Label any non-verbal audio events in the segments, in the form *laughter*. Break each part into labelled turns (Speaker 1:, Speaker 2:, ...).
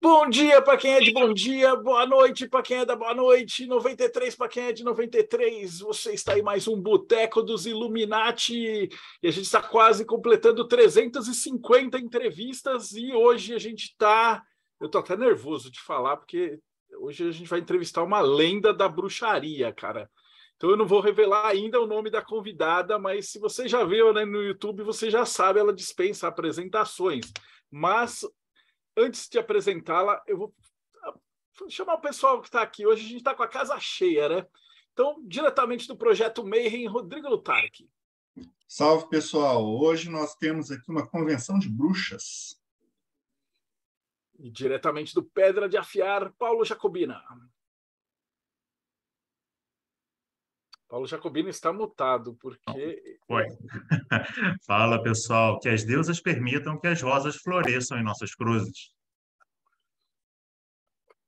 Speaker 1: Bom dia para quem é de bom dia, boa noite para quem é da boa noite, 93 para quem é de 93. Você está aí mais um Boteco dos Illuminati e a gente está quase completando 350 entrevistas e hoje a gente está. Eu estou até nervoso de falar porque hoje a gente vai entrevistar uma lenda da bruxaria, cara. Então eu não vou revelar ainda o nome da convidada, mas se você já viu né, no YouTube, você já sabe, ela dispensa apresentações. Mas antes de apresentá-la, eu vou ah, chamar o pessoal que está aqui. Hoje a gente está com a casa cheia, né? Então, diretamente do projeto Mayhem, Rodrigo Lutarque.
Speaker 2: Salve, pessoal! Hoje nós temos aqui uma convenção de bruxas.
Speaker 1: E diretamente do Pedra de Afiar, Paulo Jacobina. Paulo Jacobino está mutado, porque.
Speaker 3: Foi. *laughs* Fala, pessoal. Que as deusas permitam que as rosas
Speaker 4: floresçam em nossas cruzes.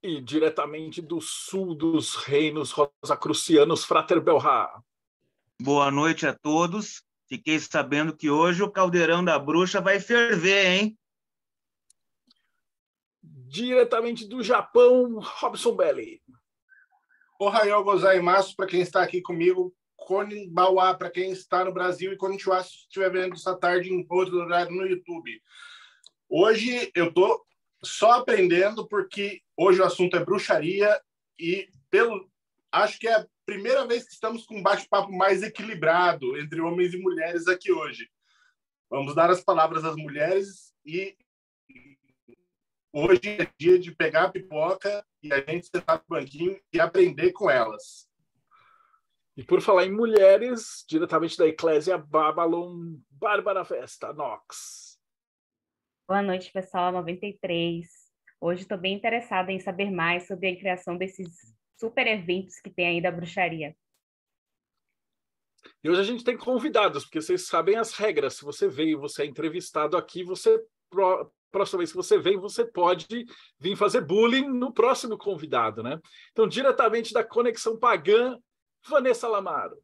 Speaker 1: E diretamente do sul dos reinos rosacrucianos, Frater Belrá.
Speaker 4: Boa noite a todos. Fiquei sabendo que hoje o caldeirão da bruxa vai ferver, hein?
Speaker 1: Diretamente do Japão, Robson Belli. Ohayou gozaimasu para quem está aqui comigo, Konibauá para quem
Speaker 2: está no Brasil e Konnichiwa se estiver vendo essa tarde em outro horário no YouTube. Hoje eu tô só aprendendo porque hoje o assunto é bruxaria e pelo acho que é a primeira vez que estamos com um bate-papo mais equilibrado entre homens e mulheres aqui hoje. Vamos dar as palavras às mulheres e Hoje é dia de pegar a pipoca e a gente sentar no banquinho
Speaker 1: e aprender com elas. E por falar em mulheres, diretamente da Eclésia Babylon, Bárbara Festa, Knox.
Speaker 5: Boa noite, pessoal, 93. Hoje estou bem interessada em saber mais sobre a criação desses super eventos que tem aí da bruxaria.
Speaker 1: E hoje a gente tem convidados, porque vocês sabem as regras. Se você veio, você é entrevistado aqui, você próxima vez que você vem, você pode vir fazer bullying no próximo convidado, né? Então, diretamente da Conexão Pagã, Vanessa Lamaro.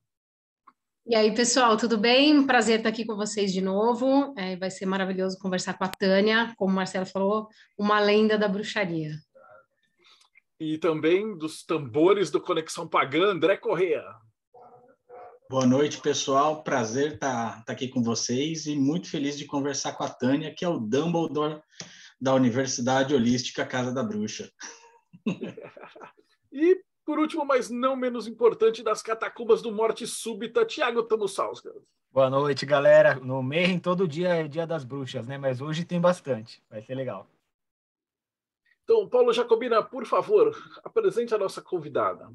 Speaker 6: E aí, pessoal, tudo bem? Prazer estar aqui com vocês de novo. É, vai ser maravilhoso conversar com a Tânia, como o Marcelo falou, uma lenda da bruxaria.
Speaker 1: E também dos tambores do Conexão Pagã, André Correa. Boa noite, pessoal.
Speaker 7: Prazer estar tá, tá aqui com vocês e muito feliz de conversar com a Tânia, que é o Dumbledore da Universidade Holística Casa da Bruxa.
Speaker 1: *laughs* e, por último, mas não menos importante, das catacumbas do Morte Súbita, Tiago Tamussausga.
Speaker 8: Boa noite, galera. No em todo dia é dia das bruxas, né? Mas hoje tem bastante. Vai ser legal.
Speaker 1: Então, Paulo Jacobina, por favor, apresente a nossa convidada.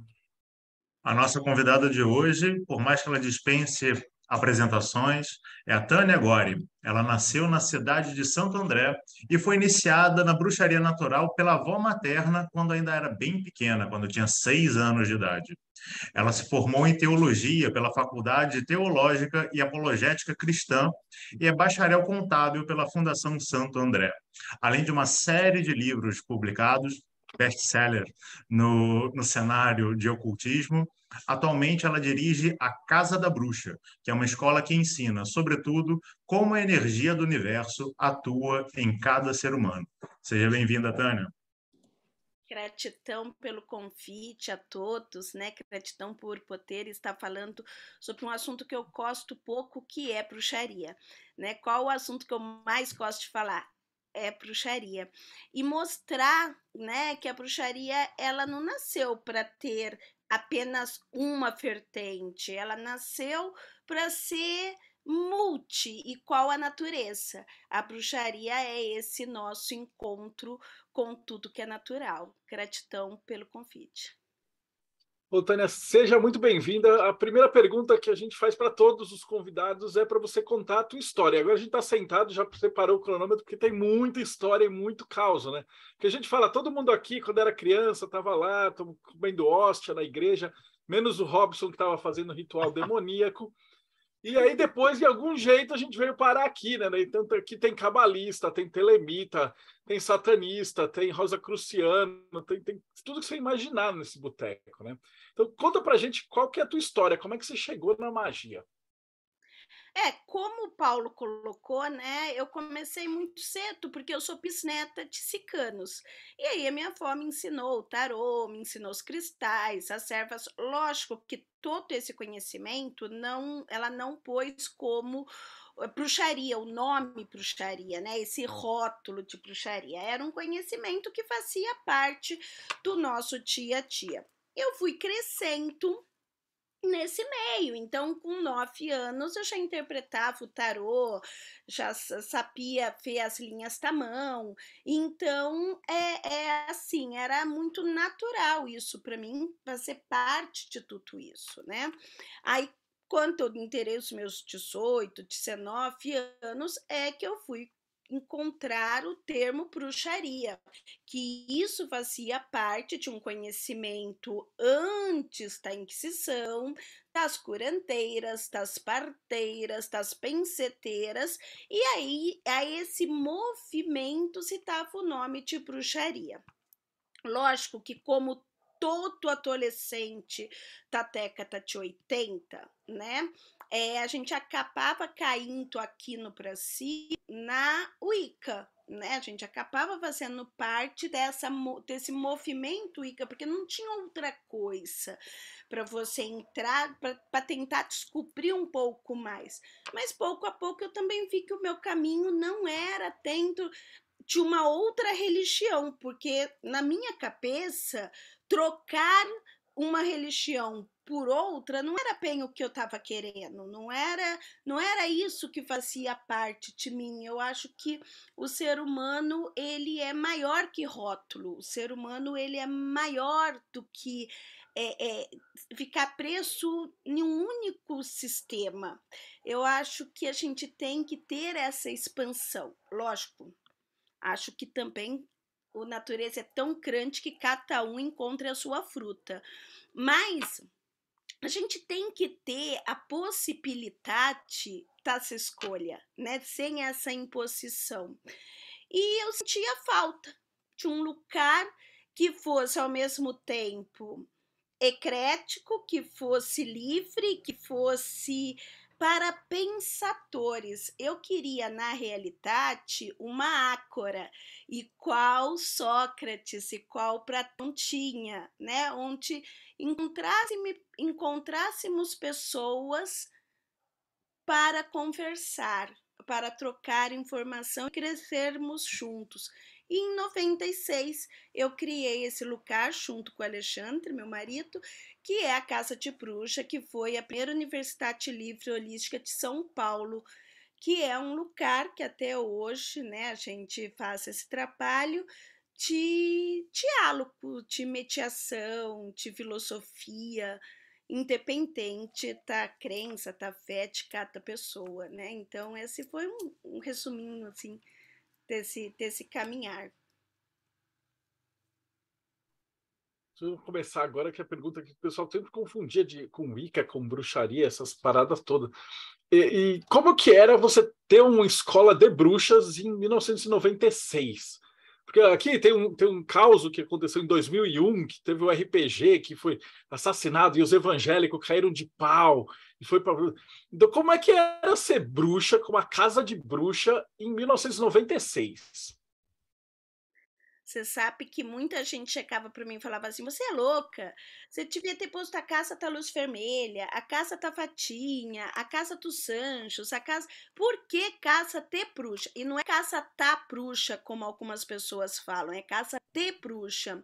Speaker 3: A nossa convidada de hoje, por mais que ela dispense apresentações, é a Tânia Gori. Ela nasceu na cidade de Santo André e foi iniciada na bruxaria natural pela avó materna quando ainda era bem pequena, quando tinha seis anos de idade. Ela se formou em teologia pela Faculdade Teológica e Apologética Cristã e é bacharel contábil pela Fundação Santo André, além de uma série de livros publicados best-seller no, no cenário de ocultismo. Atualmente, ela dirige a Casa da Bruxa, que é uma escola que ensina, sobretudo, como a energia do universo atua em cada ser humano. Seja bem-vinda, Tânia.
Speaker 9: Gratidão pelo convite a todos, né? Gratidão por poder estar falando sobre um assunto que eu gosto pouco, que é bruxaria, né? Qual o assunto que eu mais gosto de falar? é bruxaria e mostrar, né, que a bruxaria ela não nasceu para ter apenas uma vertente, ela nasceu para ser multi e qual a natureza. A bruxaria é esse nosso encontro com tudo que é natural. Gratidão pelo convite.
Speaker 1: Ô, Tânia, seja muito bem-vinda. A primeira pergunta que a gente faz para todos os convidados é para você contar a tua história. Agora a gente está sentado, já separou o cronômetro, porque tem muita história e muito caos, né? Que a gente fala, todo mundo aqui, quando era criança, estava lá, comendo hóstia na igreja, menos o Robson, que estava fazendo ritual demoníaco. E aí, depois, de algum jeito, a gente veio parar aqui, né? Então, aqui tem cabalista, tem telemita, tem satanista, tem rosa tem, tem tudo que você imaginar nesse boteco, né? Então, conta pra gente qual que é a tua história, como é que você chegou na magia?
Speaker 9: É, como o Paulo colocou, né? Eu comecei muito cedo, porque eu sou bisneta de cicanos. E aí a minha avó me ensinou o tarô, me ensinou os cristais, as servas. Lógico que todo esse conhecimento não, ela não pôs como eh, bruxaria, o nome bruxaria, né? Esse hum. rótulo de bruxaria. Era um conhecimento que fazia parte do nosso dia a dia. Eu fui crescendo nesse meio. Então, com nove anos, eu já interpretava o tarô, já sabia ver as linhas mão, Então, é, é assim, era muito natural isso para mim, fazer parte de tudo isso, né? Aí, quando eu inteirei os meus 18, 19 anos, é que eu fui encontrar o termo bruxaria, que isso fazia parte de um conhecimento antes da Inquisição, das curanteiras, das parteiras, das penseteiras, e aí a esse movimento citava o nome de bruxaria. Lógico que, como todo adolescente da década de 80, né? é, a gente acabava caindo aqui no Brasil na Wicca, né? A gente acabava fazendo parte dessa, desse movimento Uíca porque não tinha outra coisa para você entrar, para tentar descobrir um pouco mais. Mas pouco a pouco eu também vi que o meu caminho não era dentro de uma outra religião, porque na minha cabeça trocar uma religião por outra, não era bem o que eu estava querendo, não era, não era isso que fazia parte de mim. Eu acho que o ser humano ele é maior que rótulo, o ser humano ele é maior do que é, é, ficar preso em um único sistema. Eu acho que a gente tem que ter essa expansão, lógico. Acho que também a natureza é tão grande que cada um encontra a sua fruta. Mas a gente tem que ter a possibilidade dessa escolha, né? Sem essa imposição. E eu sentia falta de um lugar que fosse ao mesmo tempo ecrético, que fosse livre, que fosse para pensadores, Eu queria, na realidade, uma ácora. E qual Sócrates e qual Platão tinha, né? Onde encontrasse, encontrássemos pessoas para conversar, para trocar informação e crescermos juntos. E em 96 eu criei esse lugar junto com o Alexandre, meu marido, que é a Casa de Bruxa, que foi a primeira universidade livre holística de São Paulo, que é um lugar que até hoje né, a gente faz esse trabalho de diálogo, de mediação, de filosofia, independente da crença, da fé de cada pessoa, né? Então, esse foi um, um resuminho, assim, desse, desse caminhar.
Speaker 1: Vamos começar agora que a pergunta que o pessoal sempre confundia de, com Wicca, com bruxaria, essas paradas todas. E, e, como que era você ter uma escola de bruxas em 1996? Porque aqui tem um, tem um caos que aconteceu em 2001, que teve o um RPG que foi assassinado e os evangélicos caíram de pau. E foi pra... Então, como é que era ser bruxa com uma casa de bruxa em 1996?
Speaker 9: Você sabe que muita gente checava para mim e falava assim: você é louca, você devia ter posto a caça da tá luz vermelha, a caça da tá fatinha, a caça dos sanchos, a caça. Por que caça ter bruxa? E não é caça tá bruxa, como algumas pessoas falam, é caça te bruxa.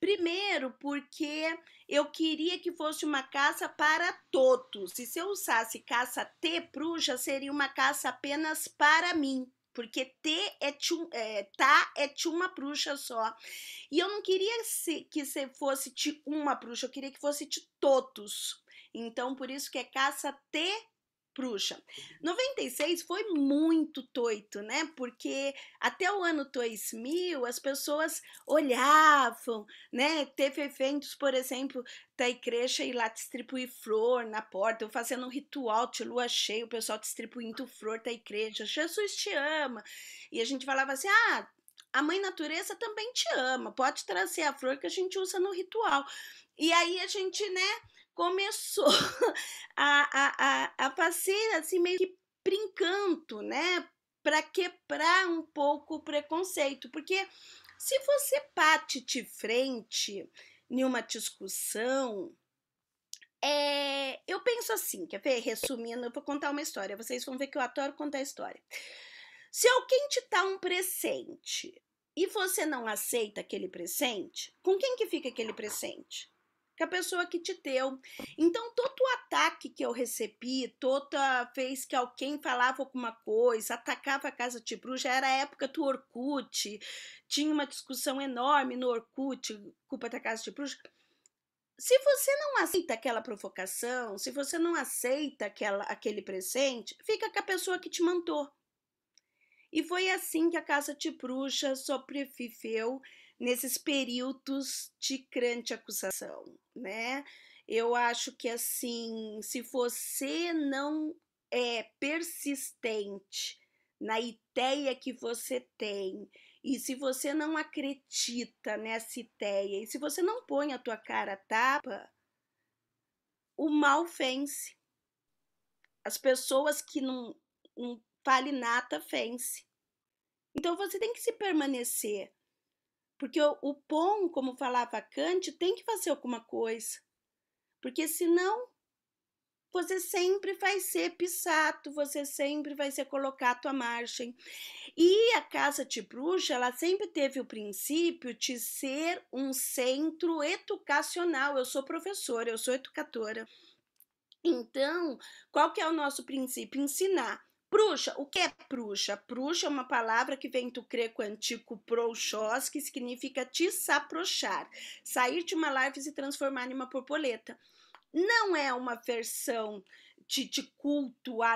Speaker 9: Primeiro, porque eu queria que fosse uma caça para todos. E se eu usasse caça te bruxa, seria uma caça apenas para mim porque te é, tchum, é tá é de uma bruxa só. E eu não queria se, que você fosse de uma bruxa, eu queria que fosse de todos. Então, por isso que é caça te Pruxa. 96 foi muito toito, né? Porque até o ano 2000 as pessoas olhavam, né? Teve eventos, por exemplo, da igreja ir lá distribuir flor na porta, ou fazendo um ritual de lua cheia, o pessoal distribuindo flor da igreja. Jesus te ama. E a gente falava assim: ah, a mãe natureza também te ama, pode trazer a flor que a gente usa no ritual. E aí a gente, né? começou *laughs* a, a, a, a fazer assim meio que brincanto, né? Para quebrar um pouco o preconceito, porque se você parte de frente em uma discussão, é, eu penso assim, quer ver? Resumindo, eu vou contar uma história. Vocês vão ver que eu adoro contar história. Se alguém te dá um presente e você não aceita aquele presente, com quem que fica aquele presente? que a pessoa que te deu. Então, todo o ataque que eu recebi, toda vez que alguém falava alguma coisa, atacava a casa de bruxa, era a época do Orkut, tinha uma discussão enorme no Orkut, culpa da casa de bruxa. Se você não aceita aquela provocação, se você não aceita aquela, aquele presente, fica com a pessoa que te mandou. E foi assim que a Casa de Bruxa sobreviveu nesses períodos de grande acusação, né? Eu acho que assim, se você não é persistente na ideia que você tem, e se você não acredita nessa ideia, e se você não põe a tua cara tapa, o mal vence. As pessoas que não, não fale nada vence. Então você tem que se permanecer. Porque o, o pão, como falava Kant, tem que fazer alguma coisa. Porque senão você sempre vai ser pisado, você sempre vai ser colocado à margem. E a casa de bruxa, ela sempre teve o princípio de ser um centro educacional. Eu sou professora, eu sou educadora. Então, qual que é o nosso princípio? Ensinar. Pruxa, o que é pruxa? Pruxa é uma palavra que vem do greco antigo prouxós, que significa te saprochar, sair de uma larva e se transformar em uma borboleta. Não é uma versão de, de, culto à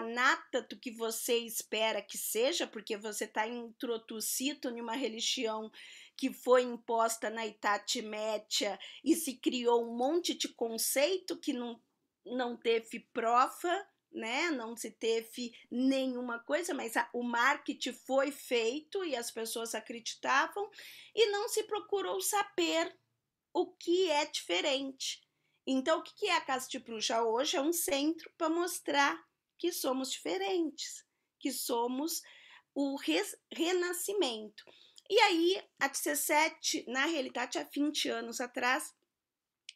Speaker 9: do que você espera que seja, porque você está introducido em uma religião que foi imposta na Idade e se criou um monte de conceito que não, não teve prova né? Não se teve nenhuma coisa, mas a, o marketing foi feito e as pessoas acreditavam e não se procurou saber o que é diferente. Então, o que é a Casa de Bruxa hoje? É um centro para mostrar que somos diferentes, que somos o res, renascimento. E aí, a 17, na realidade, há 20 anos atrás,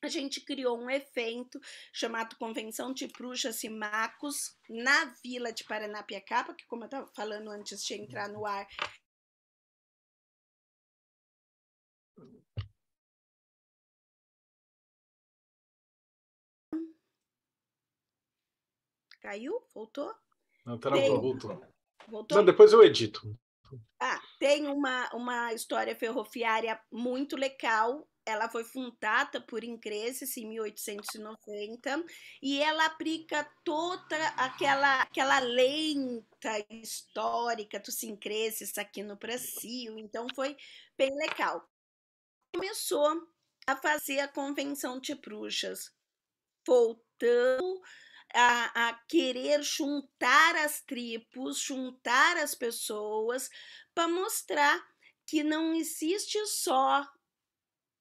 Speaker 9: a gente criou um evento chamado Convenção de Bruxas e Macos na Vila de Paranapiacaba, que como eu estava falando antes de entrar no ar, Caiu? Voltou?
Speaker 1: Não, travou, tá tem... voltou. voltou? Não, depois eu edito.
Speaker 9: Ah, tem uma, uma história ferroviária muito legal ela foi fundada por ingleses assim, em 1890 e ela aplica toda aquela aquela lenta histórica dos ingleses aqui no Brasil. Então foi bem legal. Começou a fazer a convenção de bruxas, voltando a, a querer juntar as tribos, juntar as pessoas para mostrar que não existe só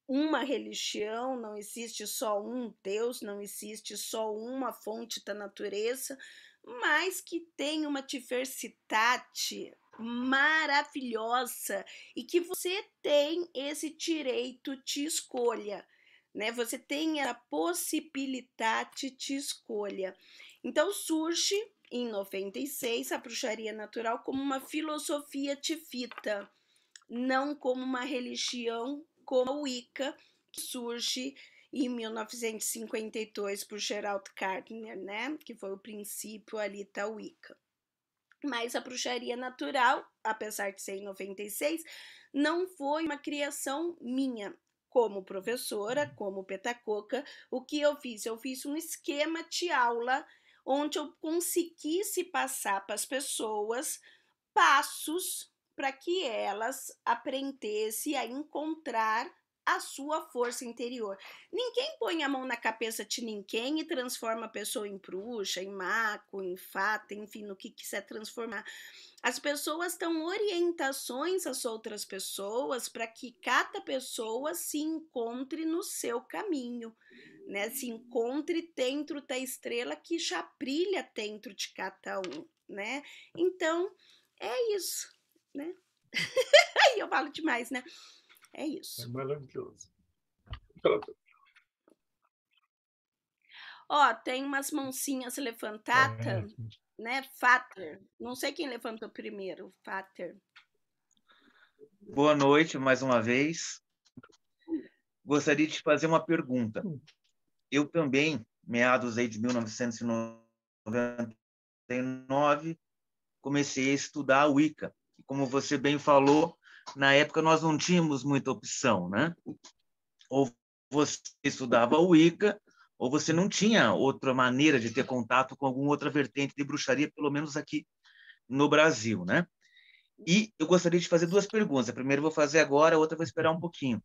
Speaker 9: uma religião, não existe só um Deus, não existe só uma fonte da natureza, mas que tem uma diversidade maravilhosa e que você tem esse direito de escolha, né? Você tem a possibilidade de escolha. Então surge em 96 a bruxaria natural como uma filosofia de vida, não como uma religião como a Wicca, que surge em 1952 por Gerald Gardner, né, que foi o princípio ali da Wicca. Mas a bruxaria natural, apesar de ser em 96, não foi uma criação minha. Como professora, como petacoca, o que eu fiz? Eu fiz um esquema de aula onde eu conseguisse passar para as pessoas passos para que elas aprendessem a encontrar a sua força interior. Ninguém põe a mão na cabeça de ninguém e transforma a pessoa em bruxa, em maco, em fata, enfim, no que quiser transformar. As pessoas dão orientações às outras pessoas para que cada pessoa se encontre no seu caminho, né? Se encontre dentro da estrela que já brilha dentro de cada um, né? Então, é isso né? Aí *laughs* eu falo demais, né? É isso. É
Speaker 1: maravilhoso.
Speaker 9: Ó, tem umas mãozinhas levantadas, é. né? Fater. Não sei quem levantou primeiro, Fater.
Speaker 4: Boa noite mais uma vez. Gostaria de te fazer uma pergunta. Eu também, meados aí de 1999, comecei a estudar a Wicca como você bem falou, na época nós não tínhamos muita opção, né? Ou você estudava Wicca, ou você não tinha outra maneira de ter contato com alguma outra vertente de bruxaria, pelo menos aqui no Brasil, né? E eu gostaria de fazer duas perguntas. A primeira eu vou fazer agora, a outra eu vou esperar um pouquinho.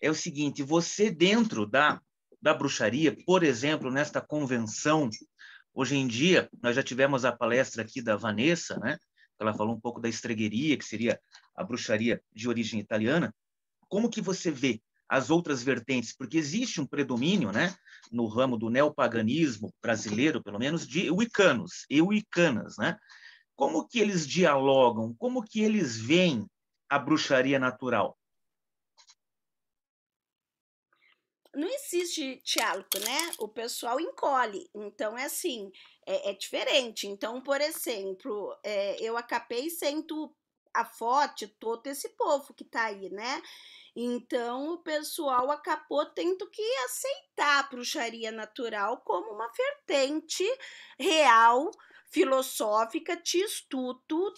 Speaker 4: É o seguinte, você dentro da, da bruxaria, por exemplo, nesta convenção, hoje em dia, nós já tivemos a palestra aqui da Vanessa, né? Ela falou um pouco da estregueria, que seria a bruxaria de origem italiana. Como que você vê as outras vertentes? Porque existe um predomínio, né, no ramo do neopaganismo brasileiro, pelo menos, de wicanos e wicanas, né? Como que eles dialogam? Como que eles veem a bruxaria natural?
Speaker 9: não existe diálogo, né? O pessoal encolhe. Então é assim, é, é diferente. Então, por exemplo, é, eu acabei sendo a foto todo esse povo que tá aí, né? Então, o pessoal acabou tendo que aceitar a bruxaria natural como uma vertente real, filosófica, de estudo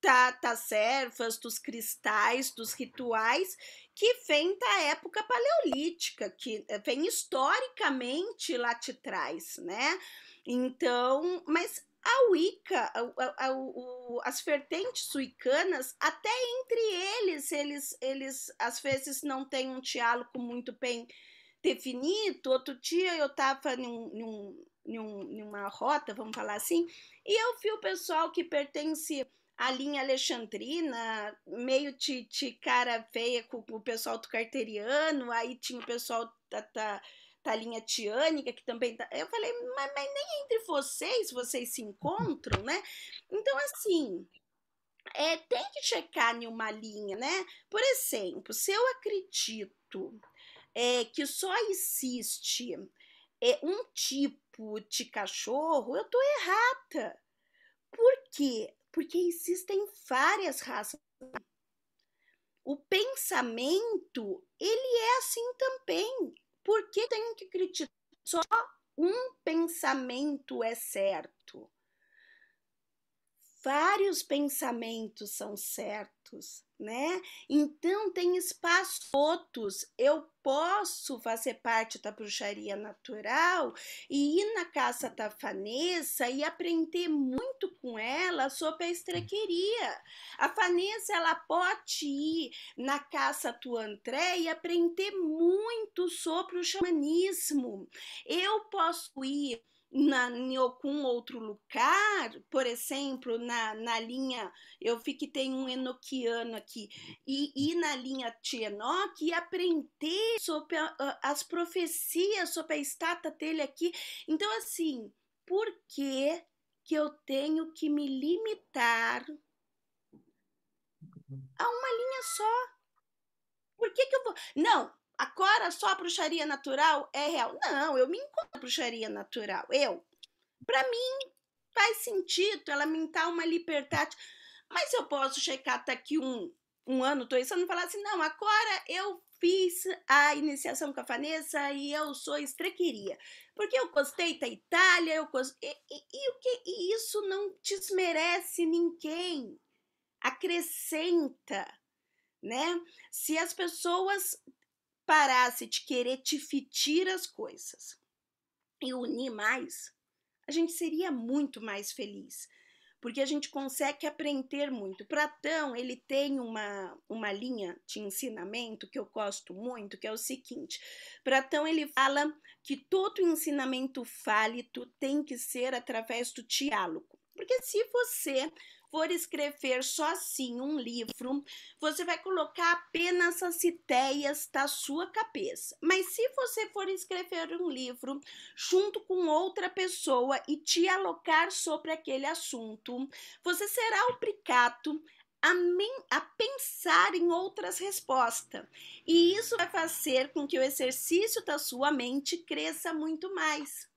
Speaker 9: das tá, ervas, tá servas, dos cristais, dos rituais, que vem da época paleolítica, que eh, vem historicamente lá te traz, né? Então, mas a Wicca, a, a, o, as vertentes suicanas, até entre eles, eles, eles às vezes não têm um diálogo muito bem definido. Outro dia eu estava num, num, num, numa rota, vamos falar assim, e eu vi o pessoal que pertence à linha alexandrina, meio de, cara feia com o pessoal do carteriano, aí tinha o pessoal da, da Talinha Tiânica, que também tá... Eu falei, mas, mas nem entre vocês, vocês se encontram, né? Então, assim, é, tem que checar em uma linha, né? Por exemplo, se eu acredito é, que só existe é, um tipo de cachorro, eu tô errada. Por quê? Porque existem várias raças. O pensamento, ele é assim também. Por que tenho que criticar? Só um pensamento é certo. Vários pensamentos são certos outros, né? Então tem espaço outros. Eu posso fazer parte da bruxaria natural e ir na caça da Vanessa e aprender muito com ela sobre a estrequeria. A Vanessa ela pode ir na caça do André e aprender muito sobre o xamanismo. Eu posso ir na, em algum outro lugar, por exemplo, na, na linha, eu vi que tem um enoquiano aqui, e, e na linha tienok e aprender sobre a, as profecias, sobre a estátua dele aqui. Então, assim, por que, que eu tenho que me limitar a uma linha só? Por que, que eu vou. Não, Agora só a bruxaria natural é real. Não, eu me encontro bruxaria natural. Eu. Para mim, faz sentido ela me dar uma liberdade. Mas eu posso checar daqui um, um ano, dois anos, e falar assim: não, agora eu fiz a iniciação com a Vanessa e eu sou estrequeria. Porque eu gostei da Itália, eu gostei. E, e, e o que, e isso não desmerece ninguém. Acrescenta, né? Se as pessoas parasse de querer te fitir as coisas e unir mais, a gente seria muito mais feliz, porque a gente consegue aprender muito. Platão, ele tem uma, uma linha de ensinamento que eu gosto muito, que é o seguinte. Platão, ele fala que todo ensinamento fálido tem que ser através do diálogo. Porque se você for escrever sozinho assim um livro, você vai colocar apenas as ideias da sua cabeça. Mas se você for escrever um livro junto com outra pessoa e dialogar sobre aquele assunto, você será obrigado a, a, pensar em outras respostas. E isso vai fazer com que o exercício da sua mente cresça muito mais.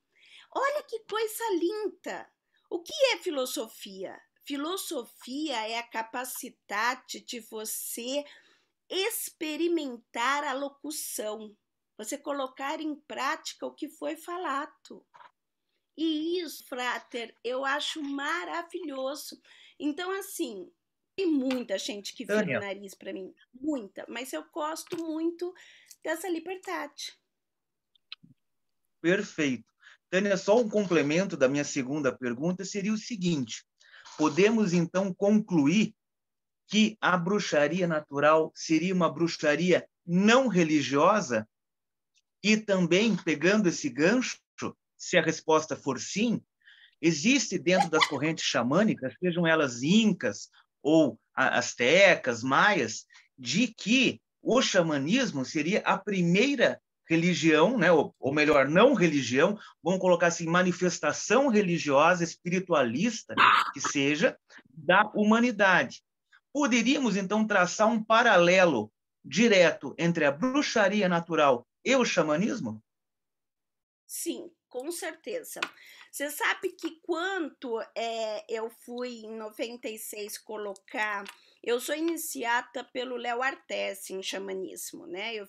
Speaker 9: Olha que coisa linda! O que é filosofia? Filosofia é a capacidade de você experimentar a locução, você colocar em prática o que foi falado. E isso, Frater, eu acho maravilhoso. Então, assim, tem muita gente que vira o nariz para mim, muita, mas eu gosto muito dessa liberdade.
Speaker 4: Perfeito. Tânia, só um complemento da minha segunda pergunta seria o seguinte: podemos então concluir que a bruxaria natural seria uma bruxaria não religiosa? E também, pegando esse gancho, se a resposta for sim, existe dentro das correntes xamânicas, sejam elas incas ou astecas, maias, de que o xamanismo seria a primeira religião, né, ou, ou, melhor, não religião, vamos colocar assim, manifestação religiosa, espiritualista, que seja, da humanidade. Poderíamos, então, traçar um paralelo direto entre a bruxaria natural e o xamanismo?
Speaker 9: Sim, com certeza. Você sabe que quanto é, eu fui em 96 colocar. Eu sou iniciada pelo Léo Artes em xamanismo, né? Eu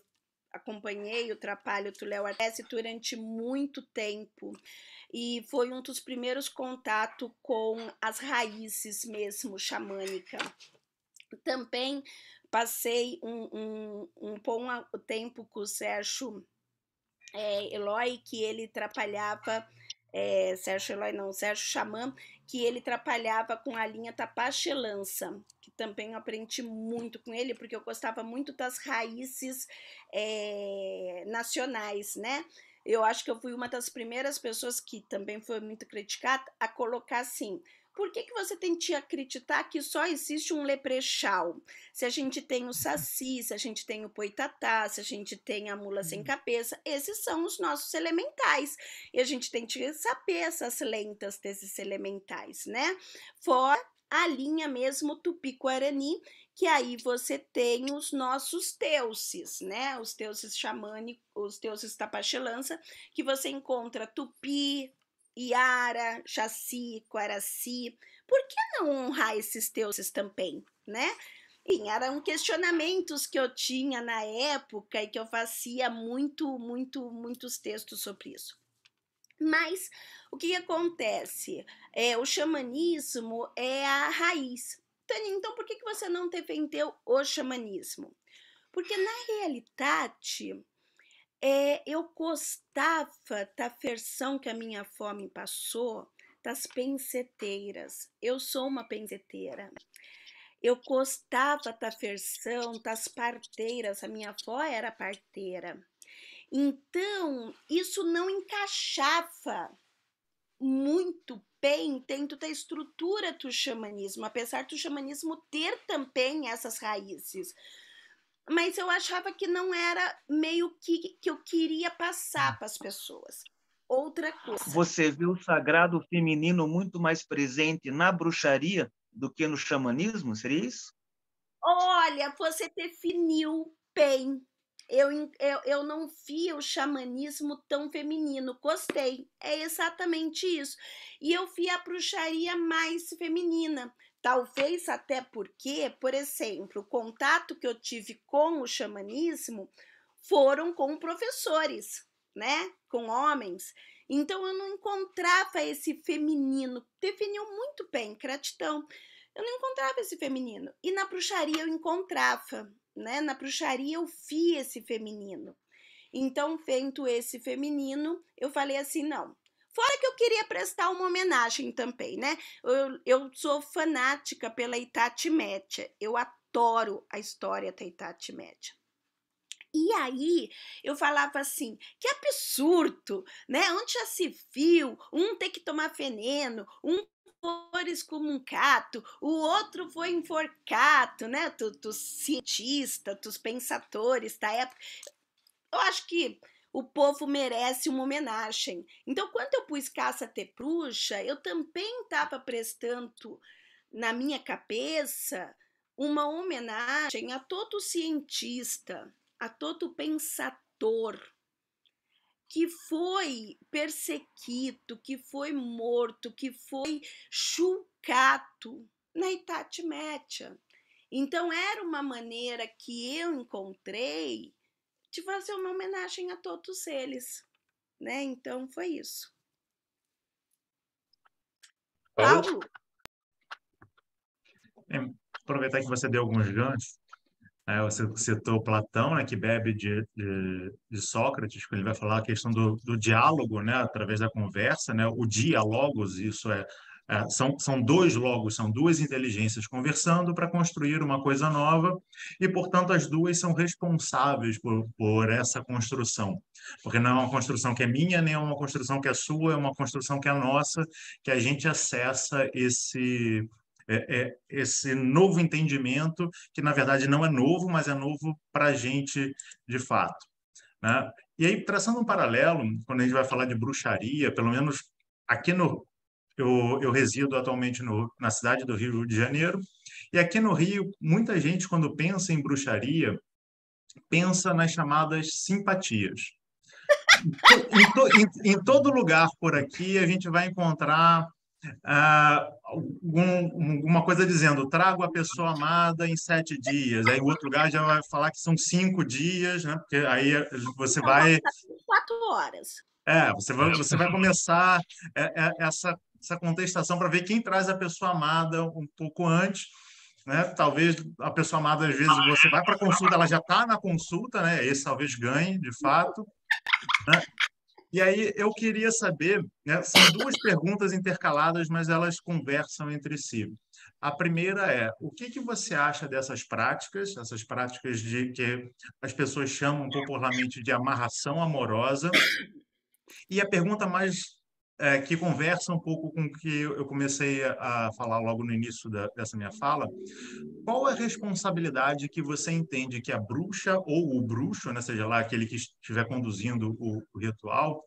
Speaker 9: acompanhei o trabalho do Léo Artesi durante muito tempo e foi um dos primeiros contatos com as raízes mesmo xamânica. Também passei um, um, um bom tempo com o Sérgio é, Eloy, que ele trabalhava, é, Sérgio Eloy não, Sérgio Xamã, que ele trabalhava com a linha lança que também aprendi muito com ele, porque eu gostava muito das raízes é, nacionais, né? Eu acho que eu fui uma das primeiras pessoas que também foi muito criticada a colocar assim por que, que você tem que acreditar que só existe um leprechal? Se a gente tem o uhum. saci, se a gente tem o poitatá, se a gente tem a mula sem uhum. cabeça, esses são os nossos elementais. E a gente tem que saber essas lentas desses elementais, né? Fora a linha mesmo tupi-guarani, que aí você tem os nossos teuses, né? Os teuses xamânicos, os teuses tapachelança, que você encontra tupi, Iara, Chassi, Quaraci. Por que não honrar esses deuses também, né? eram questionamentos que eu tinha na época e que eu fazia muito, muito, muitos textos sobre isso. Mas o que acontece? É, o xamanismo é a raiz. Tânia, então por que, que você não defendeu o xamanismo? Porque na realidade é, eu gostava da versão que a minha avó me passou das penseteiras. Eu sou uma penseteira. Eu gostava da versão das parteiras. A minha avó era parteira. Então, isso não encaixava muito bem dentro da estrutura do xamanismo, apesar do xamanismo ter também essas raízes mas eu achava que não era meio que, que eu queria passar para as pessoas. Outra coisa.
Speaker 4: Você viu o sagrado feminino muito mais presente na bruxaria do que no xamanismo, seria isso?
Speaker 9: Olha, você definiu bem. Eu, eu, eu não vi o xamanismo tão feminino. Gostei. É exatamente isso. E eu vi a bruxaria mais feminina. Talvez até porque, por exemplo, o contato que eu tive com o xamanismo foram com professores, né? Com homens. Então eu não encontrava esse feminino. Definiu muito bem, gratidão. Eu não encontrava esse feminino. E na bruxaria eu encontrava, né? Na bruxaria eu vi esse feminino. Então, feito esse feminino, eu falei assim: não, Fora que eu queria prestar uma homenagem também, né? Eu, eu sou fanática pela Itati Métia. Eu adoro a história da Itati Métia. E aí eu falava assim, que absurdo, né? Onde já se viu um ter que tomar veneno, um for cato, o outro foi enforcado, né? Dos cientistas, dos pensadores da época. Eu acho que o povo merece uma homenagem. Então, quando eu pus Caça bruxa, eu também estava prestando na minha cabeça uma homenagem a todo cientista, a todo pensador que foi perseguido, que foi morto, que foi chucado na Idade Média. Então, era uma maneira que eu encontrei de fazer uma homenagem a todos eles, né? Então foi isso. Paulo?
Speaker 3: aproveitar que você deu alguns ganchos, é, você citou Platão, né, que bebe de, de, de, Sócrates, quando ele vai falar a questão do, do diálogo, né, através da conversa, né, o diálogos, isso é é, são, são dois logos, são duas inteligências conversando para construir uma coisa nova e, portanto, as duas são responsáveis por, por essa construção. Porque não é uma construção que é minha, nem é uma construção que é sua, é uma construção que é nossa, que a gente acessa esse, é, é, esse novo entendimento, que na verdade não é novo, mas é novo para a gente de fato. Né? E aí, traçando um paralelo, quando a gente vai falar de bruxaria, pelo menos aqui no, eu, eu resido atualmente no, na cidade do Rio de Janeiro. E aqui no Rio, muita gente, quando pensa em bruxaria, pensa nas chamadas simpatias. Em, to, em, em, todo lugar por aqui a gente vai encontrar ah, alguma uma coisa dizendo trago a pessoa amada em sete dias. Aí o outro lugar já vai falar que são cinco dias, né? Porque aí você então, vai
Speaker 9: quatro horas.
Speaker 3: É, você vai, você vai começar é, é, essa essa contestação para ver quem traz a pessoa amada um pouco antes. Né? Talvez a pessoa amada, às vezes, você vai para a consulta, ela já está na consulta, né? esse talvez ganhe, de fato. Né? E aí eu queria saber, né? são duas perguntas intercaladas, mas elas conversam entre si. A primeira é, o que, que você acha dessas práticas, essas práticas de que as pessoas chamam popularmente de amarração amorosa? E a pergunta mais é, que conversa um pouco com o que eu comecei a falar logo no início da, dessa minha fala. Qual a responsabilidade que você entende que a bruxa ou o bruxo, né, seja lá aquele que estiver conduzindo o, o ritual,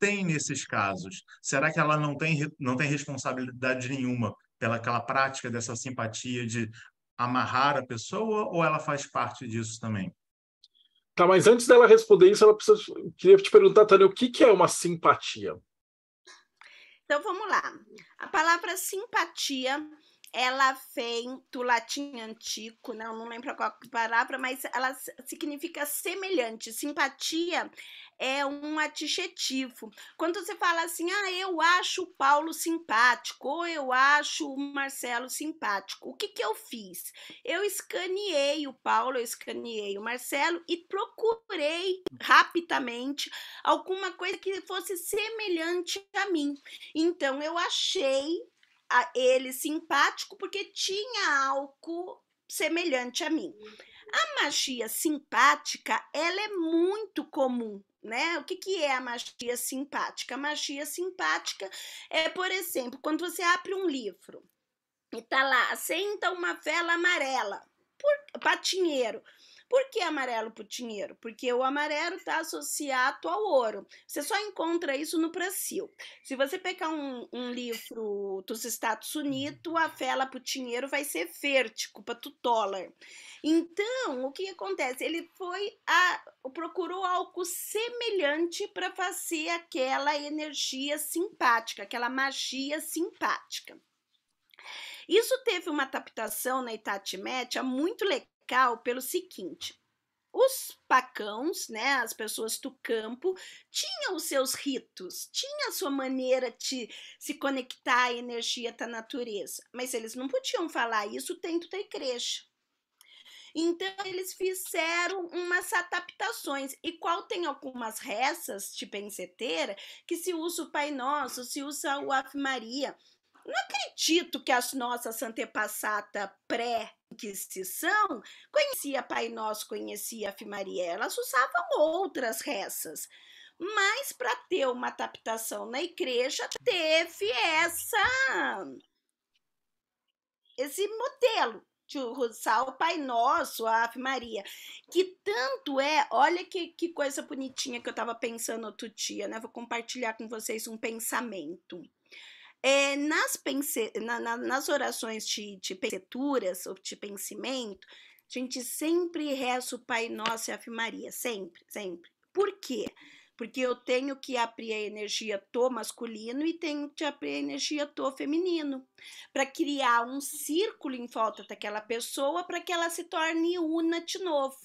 Speaker 3: tem nesses casos? Será que ela não tem, não tem responsabilidade nenhuma pela aquela prática dessa simpatia de amarrar a pessoa ou ela faz parte disso
Speaker 1: também? Tá, mas antes dela responder isso, ela precisa queria te perguntar, Tânia, o que, que é uma simpatia?
Speaker 9: Então vamos lá. A palavra simpatia, ela vem do latim antigo, Eu não lembro qual é palavra, mas ela significa semelhante. Simpatia é um adjetivo. Quando você fala assim, ah, eu acho o Paulo simpático, ou eu acho o Marcelo simpático, o que, que eu fiz? Eu escaneei o Paulo, eu escaneei o Marcelo e procurei rapidamente alguma coisa que fosse semelhante a mim. Então, eu achei ele simpático porque tinha algo semelhante a mim. A magia simpática, ela é muito comum, né? O que, que é a magia simpática? A magia simpática é, por exemplo, quando você abre um livro e tá lá, senta uma vela amarela, por, patinheiro. Por que amarelo putinheiro? Porque o amarelo está associado ao ouro. Você só encontra isso no Brasil. Se você pegar um, um livro dos Estados Unidos, a fela putinheiro vai ser verde, culpa do dólar. Então, o que acontece? Ele foi a, procurou algo semelhante para fazer aquela energia simpática, aquela magia simpática. Isso teve uma adaptação na é muito legal pelo seguinte: os pacãos, né, as pessoas do campo, tinham os seus ritos, tinha a sua maneira de se conectar à energia da natureza, mas eles não podiam falar isso dentro da igreja. Então eles fizeram umas adaptações, e qual tem algumas rezas de benzedeira que se usa o Pai Nosso, se usa o Ave Maria. Não acredito que as nossas antepassadas pré Inquisição, conhecia Pai Nosso, conhecia Ave Maria, elas usavam outras rezas. Mas para ter uma adaptação na igreja, teve essa esse modelo de usar o Pai Nosso, a Ave Maria, que tanto é, olha que, que coisa bonitinha que eu estava pensando outro dia, né? Vou compartilhar com vocês um pensamento. É, nas, pense, na, na, nas orações de, de penseturas ou de pensamento, a gente sempre reza o Pai Nosso e a Ave Maria, sempre, sempre. Por quê? Porque eu tenho que abrir a energia to masculino e tenho que abrir a energia to feminino, para criar um círculo em volta daquela pessoa, para que ela se torne una de novo,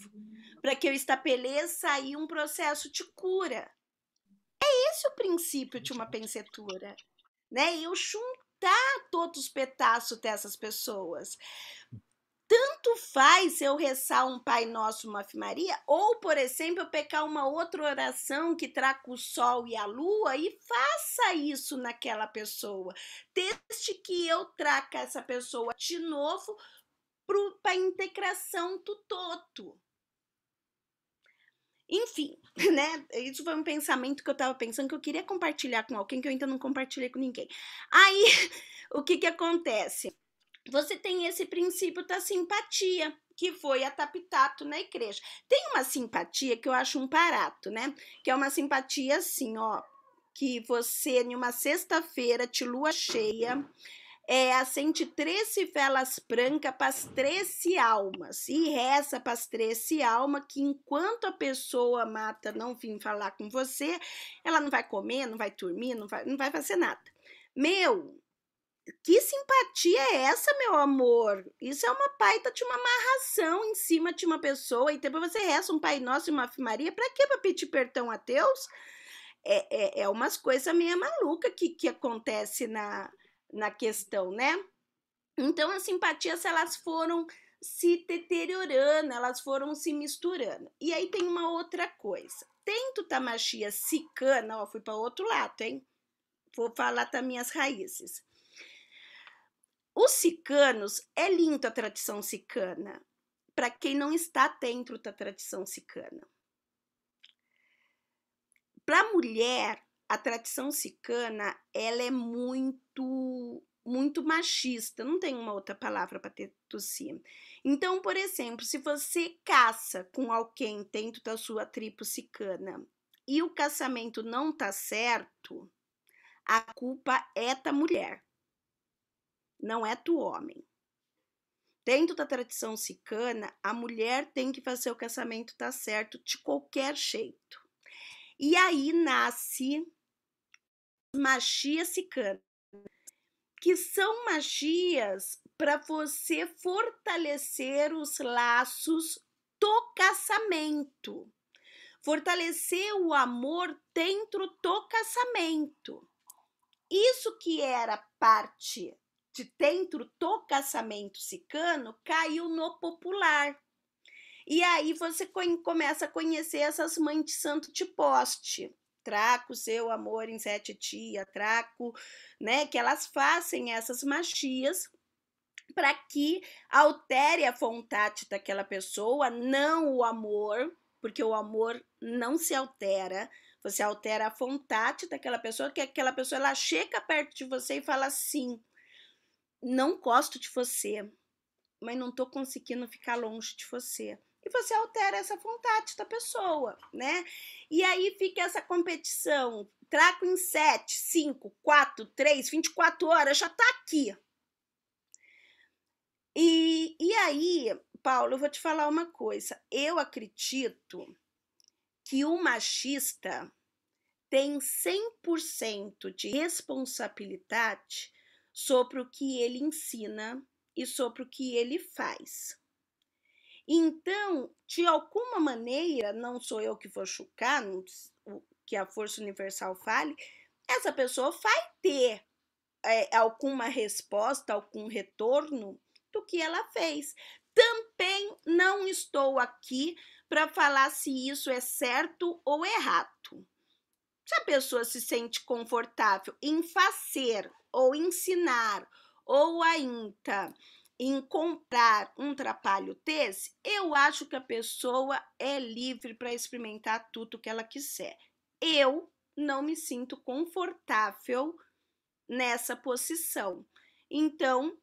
Speaker 9: para que eu estabeleça aí um processo de cura. É esse o princípio de uma pensetura né? E eu juntar todos os pedaços dessas pessoas. Tanto faz eu rezar um Pai Nosso, uma Maria, ou, por exemplo, eu pecar uma outra oração que traga o sol e a lua e faça isso naquela pessoa, desde que eu traga essa pessoa de novo para a integração do todo. Enfim, *laughs* né? Isso foi um pensamento que eu tava pensando que eu queria compartilhar com alguém que eu ainda não compartilhei com ninguém. Aí, *laughs* o que que acontece? Você tem esse princípio da simpatia, que foi a tapitato na igreja. Tem uma simpatia que eu acho um barato, né? Que é uma simpatia assim, ó, que você, em uma sexta-feira, de lua cheia, é, assente treze velas brancas para as treze almas e reza para as treze almas que enquanto a pessoa mata não vir falar com você, ela não vai comer, não vai dormir, não vai, não vai fazer nada. Meu, que simpatia é essa, meu amor? Isso é uma baita de uma amarração em cima de uma pessoa. E depois você reza um Pai Nosso e uma Ave Maria. para quê? para pedir perdão a Deus? É, é, é umas coisas meio maluca que, que acontece na, na questão, né? Então, as simpatias, elas foram se deteriorando, elas foram se misturando. E aí tem uma outra coisa. Tento tamachia sicana, ó, fui para outro lado, hein? Vou falar das minhas raízes. Os sicanos, é lindo a tradição sicana, para quem não está dentro da tradição sicana. Para a mulher, a tradição sicana ela é muito muito machista, não tem uma outra palavra para ter tossir. Então, por exemplo, se você caça com alguém dentro da sua tribo sicana e o casamento não tá certo, a culpa é da mulher, não é do homem. Dentro da tradição sicana, a mulher tem que fazer o casamento tá certo de qualquer jeito. E aí nasce magias cicanas, que são magias para você fortalecer os laços do casamento. Fortalecer o amor dentro do casamento. Isso que era parte de dentro do casamento sicano caiu no popular. E aí você começa a conhecer essas mães de santo de poste traco seu amor em sete tia, traco, né? Que elas façam essas magias para que altere a vontade daquela pessoa, não o amor, porque o amor não se altera. Você altera a vontade daquela pessoa, que aquela pessoa ela chega perto de você e fala assim: "Não gosto de você, mas não tô conseguindo ficar longe de você" e você altera essa vontade da pessoa, né? E aí fica essa competição. Traco em 7, 5, 4, 3, 24 horas, já tá aqui. E, e aí, Paulo, eu vou te falar uma coisa. Eu acredito que o machista tem 100% de responsabilidade sobre o que ele ensina e sobre o que ele faz. Então, de alguma maneira, não sou eu que vou chocar, que a força universal fale, essa pessoa vai ter é, alguma resposta, algum retorno do que ela fez. Também não estou aqui para falar se isso é certo ou errado. Se a pessoa se sente confortável em fazer ou ensinar ou ainda em comprar um trapalho desse, eu acho que a pessoa é livre para experimentar tudo que ela quiser. Eu não me sinto confortável nessa posição. Então,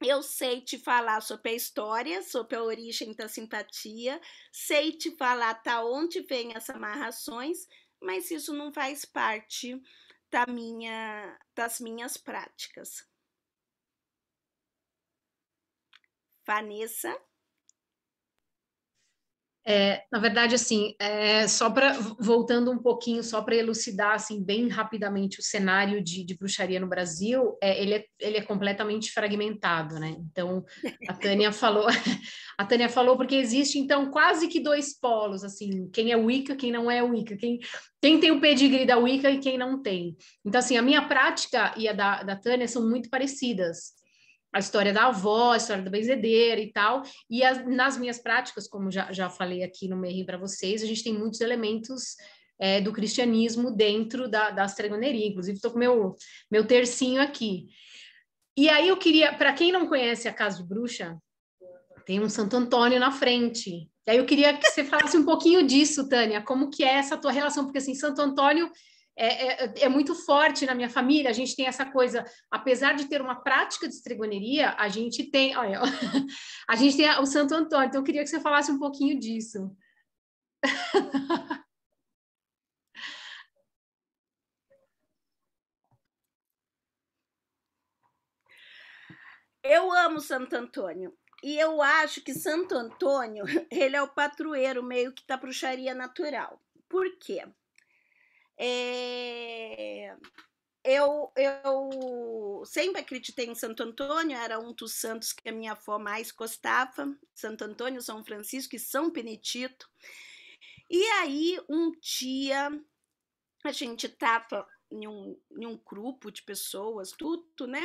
Speaker 9: eu sei te falar sobre a história, sobre a origem da simpatia, sei te falar tá onde vem essas amarrações, mas isso não faz parte da minha, das minhas práticas. Vanessa?
Speaker 6: É, na verdade, assim, é, só para voltando um pouquinho, só para elucidar assim bem rapidamente o cenário de, de bruxaria no Brasil, é, ele, é, ele é completamente fragmentado, né? Então a Tânia *laughs* falou, *laughs* a Tânia falou porque existe então quase que dois polos, assim, quem é Wicca, quem não é Wicca, quem, quem tem o pedigree da Wicca e quem não tem. Então assim, a minha prática e a da, da Tânia são muito parecidas a história da avó, a história da benzedeira e tal. E nas minhas práticas, como já, já falei aqui no Merri para vocês, a gente tem muitos elementos é, do cristianismo dentro da, da astragoneria. Inclusive, estou com meu, meu tercinho aqui. E aí eu queria, para quem não conhece a Casa de Bruxa, tem um Santo Antônio na frente. E aí eu queria que você falasse um pouquinho disso, Tânia, como que é essa tua relação, porque assim, Santo Antônio é, é, é, muito forte na minha família. A gente tem essa coisa, apesar de ter uma prática de estrigoneria, a gente tem, olha, *laughs* a gente tem o Santo Antônio. Então, eu queria que você falasse um pouquinho disso. *laughs*
Speaker 9: Eu amo Santo Antônio. E eu acho que Santo Antônio, *laughs* ele é o padroeiro meio que da bruxaria natural. Por quê? É... Eu, eu sempre acreditei em Santo Antônio, era um dos santos que a minha avó mais gostava, Santo Antônio, São Francisco e São Benedito. E aí, um dia, a gente estava em um, em um grupo de pessoas, tudo, né?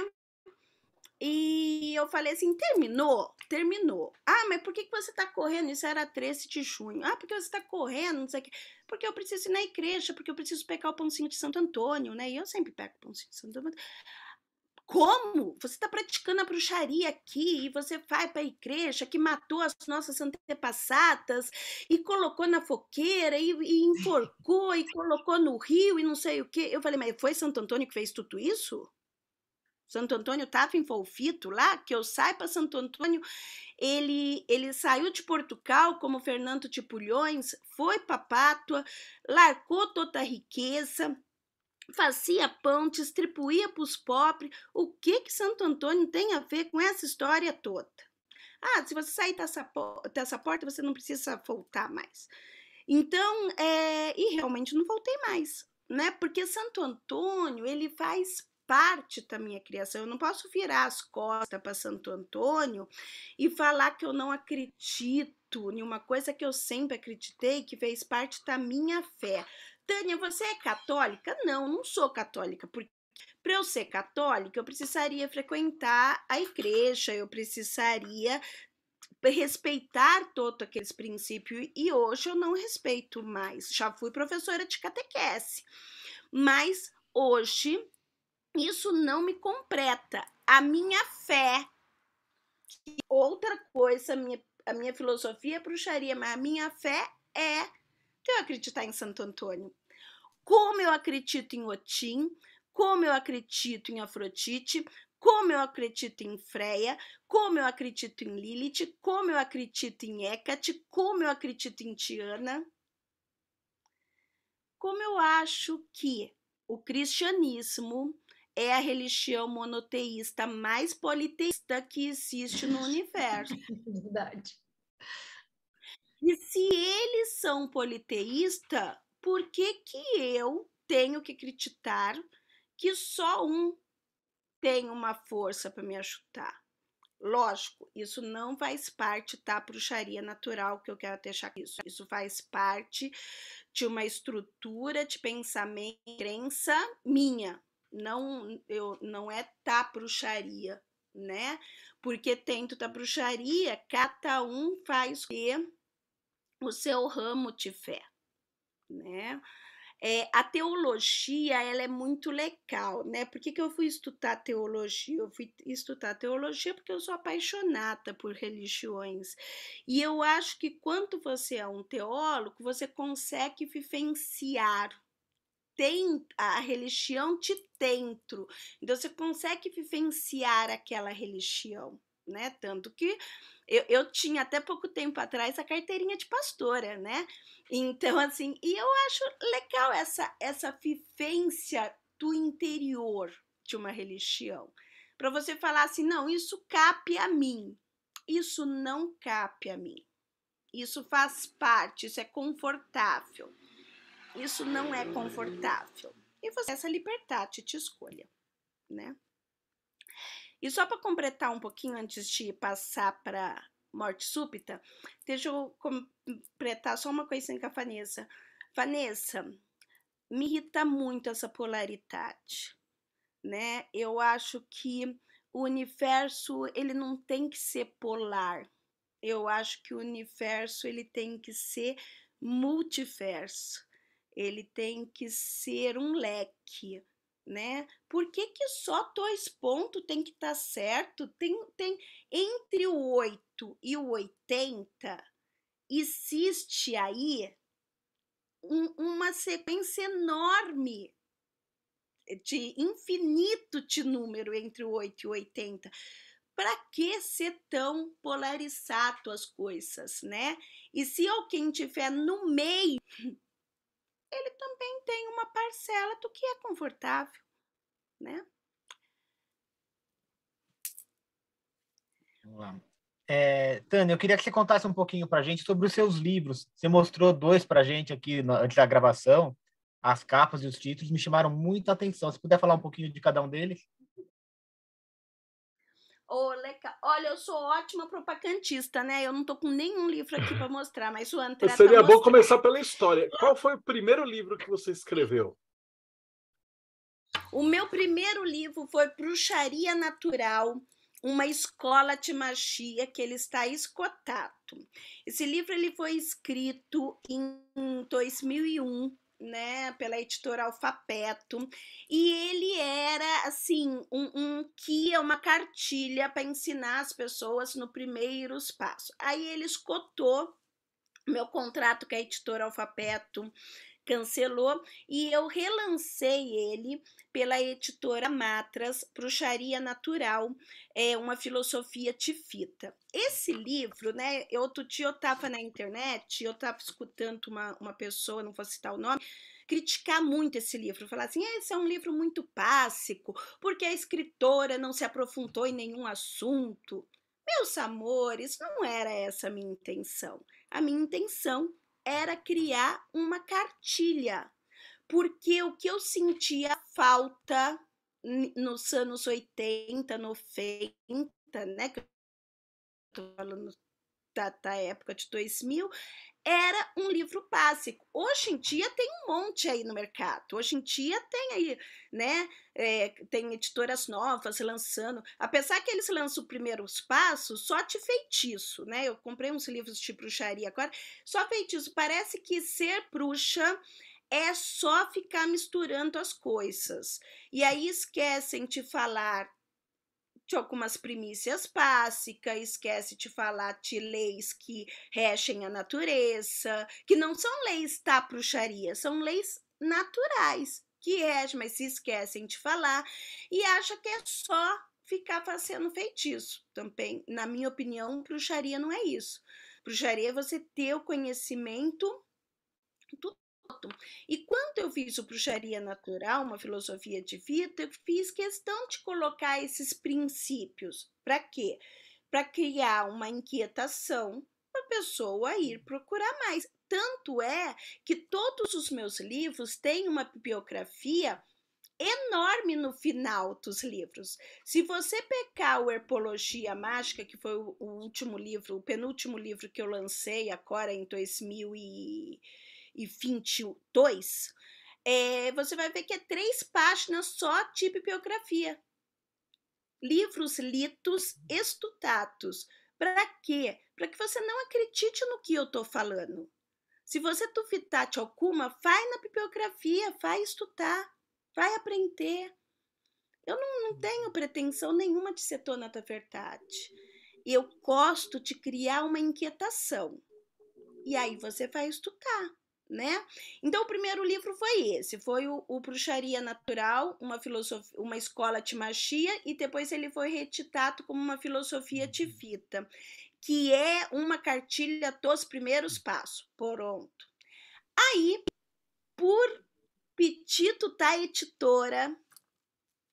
Speaker 9: E eu falei assim: terminou? Terminou. Ah, mas por que, que você está correndo? Isso era 13 de junho. Ah, porque você está correndo? Não sei o quê. Porque eu preciso ir na igreja, porque eu preciso pegar o pãozinho de Santo Antônio, né? E eu sempre pego o pãozinho de Santo Antônio. Como? Você está praticando a bruxaria aqui e você vai para a igreja que matou as nossas antepassadas e colocou na foqueira e, e enforcou e colocou no rio e não sei o quê. Eu falei, mas foi Santo Antônio que fez tudo isso? Santo Antônio estava envolvido lá, que eu saiba, Santo Antônio, ele, ele saiu de Portugal como Fernando de Pulhões, foi para Pátua, largou toda a riqueza, fazia pão, distribuía para os pobres. O que que Santo Antônio tem a ver com essa história toda? Ah, se você sair dessa, dessa porta, você não precisa voltar mais. Então, é, e realmente não voltei mais, né? Porque Santo Antônio, ele faz parte da minha criação. Eu não posso virar as costas para Santo Antônio e falar que eu não acredito em uma coisa que eu sempre acreditei, que fez parte da minha fé. Tânia, você é católica? Não, não sou católica, porque para eu ser católica, eu precisaria frequentar a igreja, eu precisaria respeitar todos aqueles princípios e hoje eu não respeito mais. Já fui professora de catequese, mas hoje isso não me completa. A minha fé, outra coisa, a minha, a minha filosofia é bruxaria, mas a minha fé é que eu acreditar em Santo Antônio. Como eu acredito em Otim, como eu acredito em Afrodite, como eu acredito em Freia, como eu acredito em Lilith, como eu acredito em Hecate, como eu acredito em Tiana. Como eu acho que o cristianismo é a religião monoteísta mais politeísta que existe no universo. *laughs* Verdade. E se eles são politeísta, por que que eu tenho que criticar que só um tem uma força para me ajudar? Lógico, isso não faz parte da bruxaria natural que eu quero deixar isso. Isso faz parte de uma estrutura de pensamento, crença minha, não eu não é tá bruxaria, né? Porque tento da bruxaria, cada um faz o que o seu ramo tiver, né? É, a teologia ela é muito legal, né? Por que, que eu fui estudar teologia? Eu fui estudar teologia porque eu sou apaixonada por religiões. E eu acho que quando você é um teólogo, você consegue vivenciar tem, a religião te dentro. Então você consegue vivenciar aquela religião, né? Tanto que eu, eu tinha até pouco tempo atrás a carteirinha de pastora, né? Então, *laughs* assim, e eu acho legal essa, essa vivência do interior de uma religião. Para você falar assim, não, isso cabe a mim, isso não cabe a mim, isso faz parte, isso é confortável. Isso não é confortável. E você essa liberdade de escolha, né? E só para completar um pouquinho antes de passar para morte súbita, deixa eu completar só uma coisinha com a Vanessa. Vanessa, me irrita muito essa polaridade, né? Eu acho que o universo ele não tem que ser polar. Eu acho que o universo ele tem que ser multiverso ele tem que ser um leque, né? Por que, que só dois pontos tem que estar tá certo? Tem, tem entre o 8 e o 80 existe aí um, uma sequência enorme de infinito de número entre o 8 e o 80. Para que ser tão polarizado as coisas, né? E se alguém tiver no meio ele também tem uma parcela do que é confortável, né?
Speaker 8: Vamos lá. É, Tânia, eu queria que você contasse um pouquinho para a gente sobre os seus livros. Você mostrou dois para a gente aqui na, antes da gravação. As capas e os títulos me chamaram muita atenção. Se puder falar um pouquinho de cada um deles?
Speaker 9: Ô, Leca, olha, eu sou ótima propagandista, né? Eu não tô com nenhum livro aqui para mostrar, mas o André. Seria bom
Speaker 1: começar pela história. Qual foi o primeiro livro que você escreveu?
Speaker 9: O meu primeiro livro foi Bruxaria Natural, uma escola de magia que ele está escotado. Esse livro ele foi escrito em 2001 né, pela editora Alfapeto, e ele era assim um, um que é uma cartilha para ensinar as pessoas no primeiros passos. Aí ele escotou meu contrato com a editora Alfapeto cancelou e eu relancei ele pela editora Matras, Bruxaria Natural, é uma filosofia tifita. Esse livro, né, outro dia eu estava na internet, eu estava escutando uma, uma pessoa, não vou citar o nome, criticar muito esse livro, falar assim, ah, esse é um livro muito pássico, porque a escritora não se aprofundou em nenhum assunto. Meus amores, não era essa a minha intenção. A minha intenção era criar uma cartilha, porque o que eu sentia falta nos anos 80, 90, né? Que eu tô falando da, da época de 2000, era um livro básico. Hoje em dia tem um monte aí no mercado. Hoje em dia tem aí, né? É, tem editoras novas lançando. Apesar que eles lançam os primeiros passos só de feitiço, né? Eu comprei uns livros de bruxaria agora, só feitiço. Parece que ser bruxa é só ficar misturando as coisas. E aí esquecem de falar de algumas primícias básicas esquece de falar de leis que regem a natureza, que não são leis da bruxaria, são leis naturais que regem, mas se esquecem de falar e acha que é só ficar fazendo feitiço. Também, na minha opinião, bruxaria não é isso. Bruxaria é você ter o conhecimento do e quando eu fiz o Bruxaria Natural, uma filosofia de vida, eu fiz questão de colocar esses princípios. Para quê? Para criar uma inquietação para a pessoa ir procurar mais. Tanto é que todos os meus livros têm uma bibliografia enorme no final dos livros. Se você pegar o Herpologia Mágica, que foi o último livro, o penúltimo livro que eu lancei agora em 2000 e 22, é, eh, você vai ver que é três páginas só de bibliografia. Livros litos, estudados. Para quê? Para que você não acredite no que eu estou falando. Se você duvidar de alguma, vai na bibliografia, vai estudar, vai aprender. Eu não, não tenho pretensão nenhuma de ser dona da verdade. Eu gosto de criar uma inquietação. E aí você vai estudar né? Então, o primeiro livro foi esse, foi o, o Bruxaria Natural, uma, filosofia, uma escola timachia, e depois ele foi retitado como uma filosofia tifita, uhum. que é uma cartilha dos primeiros hum. passos, pronto. Aí, por petito da editora,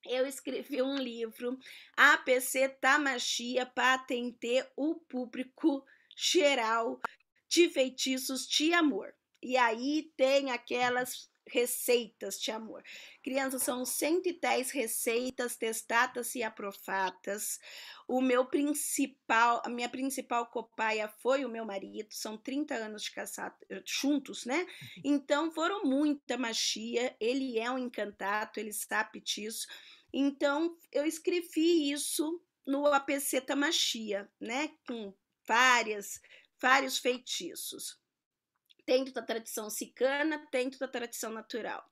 Speaker 9: eu escrevi um livro, APC Tamachia, atender o Público Geral de Feitiços de Amor. E aí tem aquelas receitas de amor. Crianças, são 110 receitas testadas e aprofatas O meu principal, a minha principal copaia foi o meu marido, são 30 anos de casado, eh, juntos, né? Uhum. Então foram muita magia, ele é um encantado, ele sabe disso. Então eu escrevi isso no APC Tamachia, né? Com várias, vários feitiços dentro da tradição sicana, dentro da tradição natural.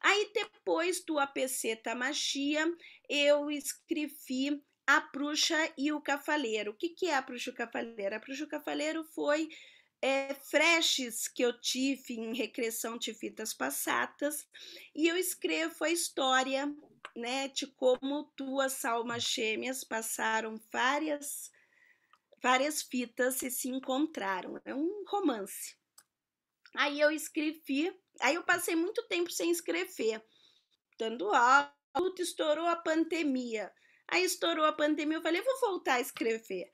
Speaker 9: Aí, depois do APC magia, eu escrevi A Bruxa e o Cafaleiro. O que, que é A Bruxa e o Cafaleiro? A Bruxa e o Cafaleiro foi é, que eu tive em recreação de vidas passadas, e eu escrevo a história né, de como duas almas gêmeas passaram várias, várias fitas e se encontraram. É um romance. Aí eu escrevi, aí eu passei muito tempo sem escrever, dando aula, estourou a pandemia. Aí estourou a pandemia, eu falei, vou voltar a escrever.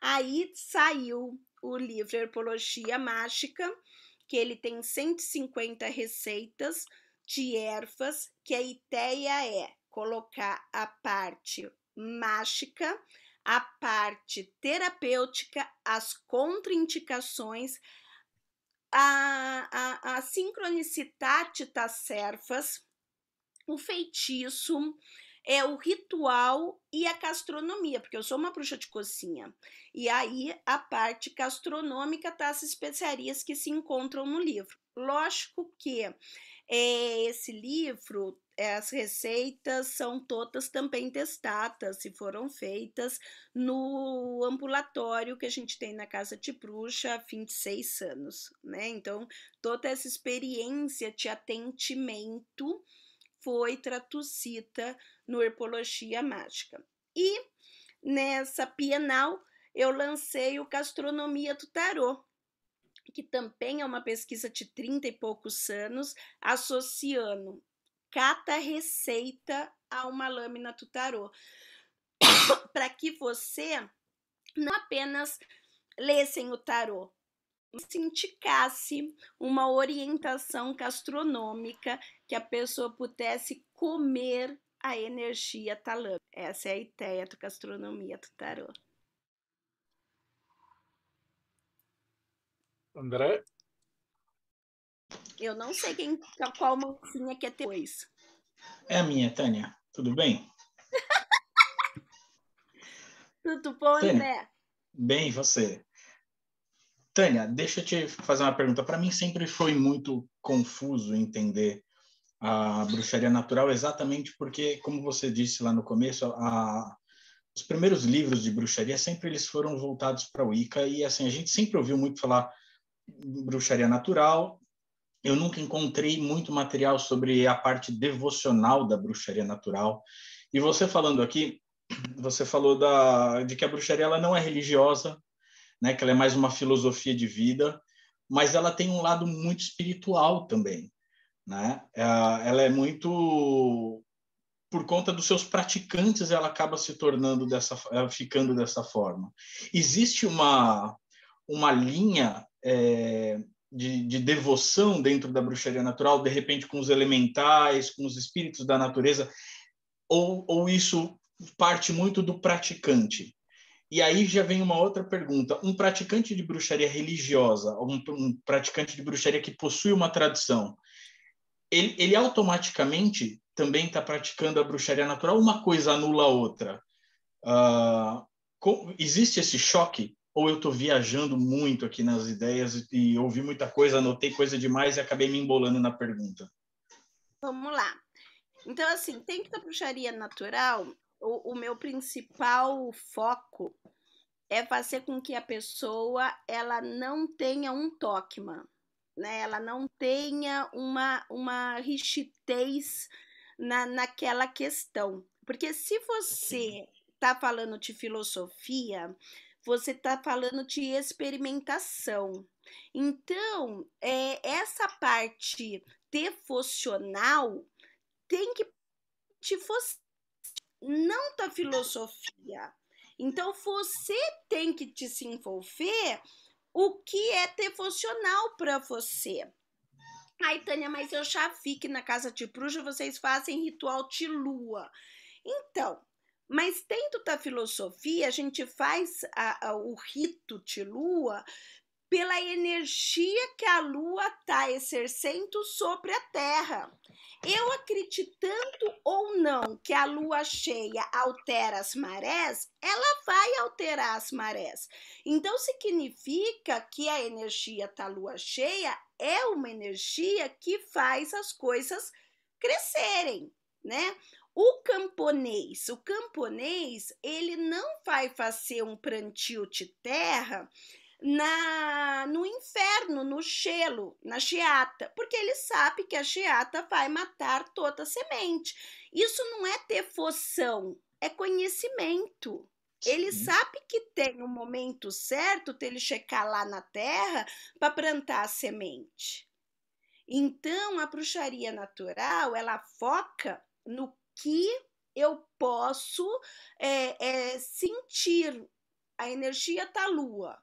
Speaker 9: Aí saiu o livro Herpologia Mágica, que ele tem 150 receitas de ervas, que a ideia é colocar a parte mágica, a parte terapêutica, as contraindicações, a, a, a sincronicitate das serfas, o feitiço, é o ritual e a gastronomia, porque eu sou uma bruxa de cozinha. E aí a parte gastronômica tá as especiarias que se encontram no livro. Lógico que é, esse livro as receitas são todas também testadas, se foram feitas no ambulatório que a gente tem na Casa de Bruxa há 26 anos, né? Então, toda essa experiência de atendimento foi traduzida no Herpologia Mágica. E nessa Bienal eu lancei o Gastronomia do Tarô, que também é uma pesquisa de 30 e poucos anos, associando cata receita a uma lâmina tutarô, *coughs* para que você não apenas lessem o tarô, se indicasse uma orientação gastronômica que a pessoa pudesse comer a energia talã. Essa é a ideia da gastronomia do tarô. André? Eu não sei quem, qual mãozinha que é isso.
Speaker 7: É a minha, Tânia. Tudo bem? *laughs*
Speaker 9: Tudo bom, Tânia? André?
Speaker 7: Bem, você? Tânia, deixa eu te fazer uma pergunta. Para mim sempre foi muito confuso entender a bruxaria natural, exatamente porque, como você disse lá no começo, a, os primeiros livros de bruxaria sempre eles foram voltados para o Wicca e assim a gente sempre ouviu muito falar bruxaria natural eu nunca encontrei muito material sobre a parte devocional da bruxaria natural. E você falando aqui, você falou da, de que a bruxaria ela não é religiosa, né? Que ela é mais uma filosofia de vida, mas ela tem um lado muito espiritual também, né? É, ela é muito por conta dos seus praticantes, ela acaba se tornando dessa, é, ficando dessa forma. Existe uma uma linha é, de, de, devoção dentro da bruxaria natural, de repente com os elementais, com os espíritos da natureza, ou, ou isso parte muito do praticante? E aí já vem uma outra pergunta: um praticante de bruxaria religiosa, um, um praticante de bruxaria que possui uma tradição, ele, ele automaticamente também está praticando a bruxaria natural? Uma coisa anula a outra? Uh, existe esse choque ou eu estou viajando muito aqui nas ideias e ouvi muita coisa, anotei coisa demais e acabei me embolando na pergunta?
Speaker 9: Vamos lá. Então, assim, tem que da bruxaria natural, o, o meu principal foco é fazer com que a pessoa ela não tenha um toquema, né? Ela não tenha uma, uma rigidez na, naquela questão. Porque se você está falando de filosofia, você está falando de experimentação. Então, é, essa parte devocional tem que te não da filosofia. Então, você tem que te desenvolver o que é devocional para você. Ai, Tânia, mas eu já vi que na casa de bruxa vocês fazem ritual de lua. Então, mas dentro da filosofia, a gente faz a, a, o rito de lua pela energia que a lua está exercendo sobre a terra. Eu acreditando ou não que a lua cheia altera as marés, ela vai alterar as marés. Então significa que a energia da lua cheia é uma energia que faz as coisas crescerem, né? O camponês, o camponês, ele não vai fazer um plantio de terra na no inferno, no gelo, na geata, porque ele sabe que a geata vai matar toda a semente. Isso não é ter foção, é conhecimento. Ele Sim. sabe que tem um momento certo ele checar lá na terra para plantar a semente. Então, a bruxaria natural, ela foca no que eu posso é, é, sentir a energia da tá lua.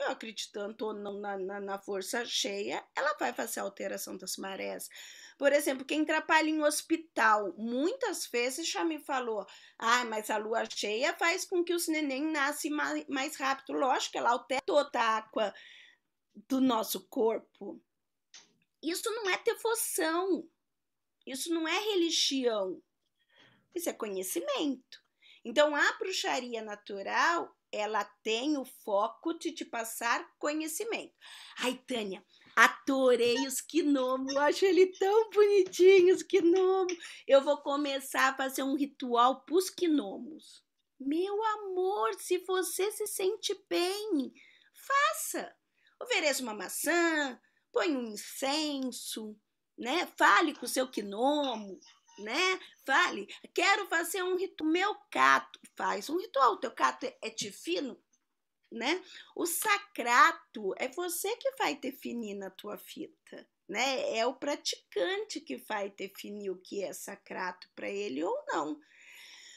Speaker 9: Eu acreditando ou não na, na, na, força cheia, ela vai fazer a alteração das marés. Por exemplo, quem trabalha em hospital, muitas vezes já me falou: ah, mas a lua cheia faz com que os neném nascem mais, mais rápido. Lógico, ela altera toda a água do nosso corpo. Isso não é devoção, isso não é religião isso é conhecimento. Então, a bruxaria natural, ela tem o foco de te passar conhecimento. Ai, Tânia, adorei os quinomos, acho ele tão bonitinho, os quinomos. Eu vou começar a fazer um ritual pros quinomos. Meu amor, se você se sente bem, faça. Ofereça uma maçã, põe um incenso, né? Fale com o seu quinomo né? Fale, quero fazer um ritual. Meu cato faz um ritual. O teu cato é, é divino, né? O sacrato é você que vai definir na tua fita, né? É o praticante que vai definir o que é sacrato para ele ou não.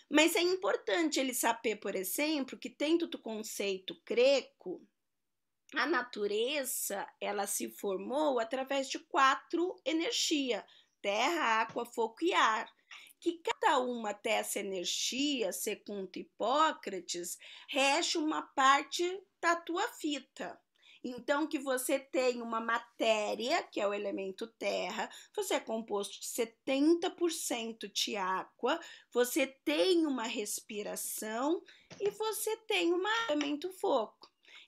Speaker 9: Mas é importante ele saber, por exemplo, que dentro do conceito greco, a natureza ela se formou através de quatro energias terra, água, fogo e ar, que cada uma dessa energia, segundo Hipócrates, rege uma parte da tua fita. Então, que você tem uma matéria, que é o elemento terra, você é composto de 70% de água, você tem uma respiração e você tem um elemento fogo.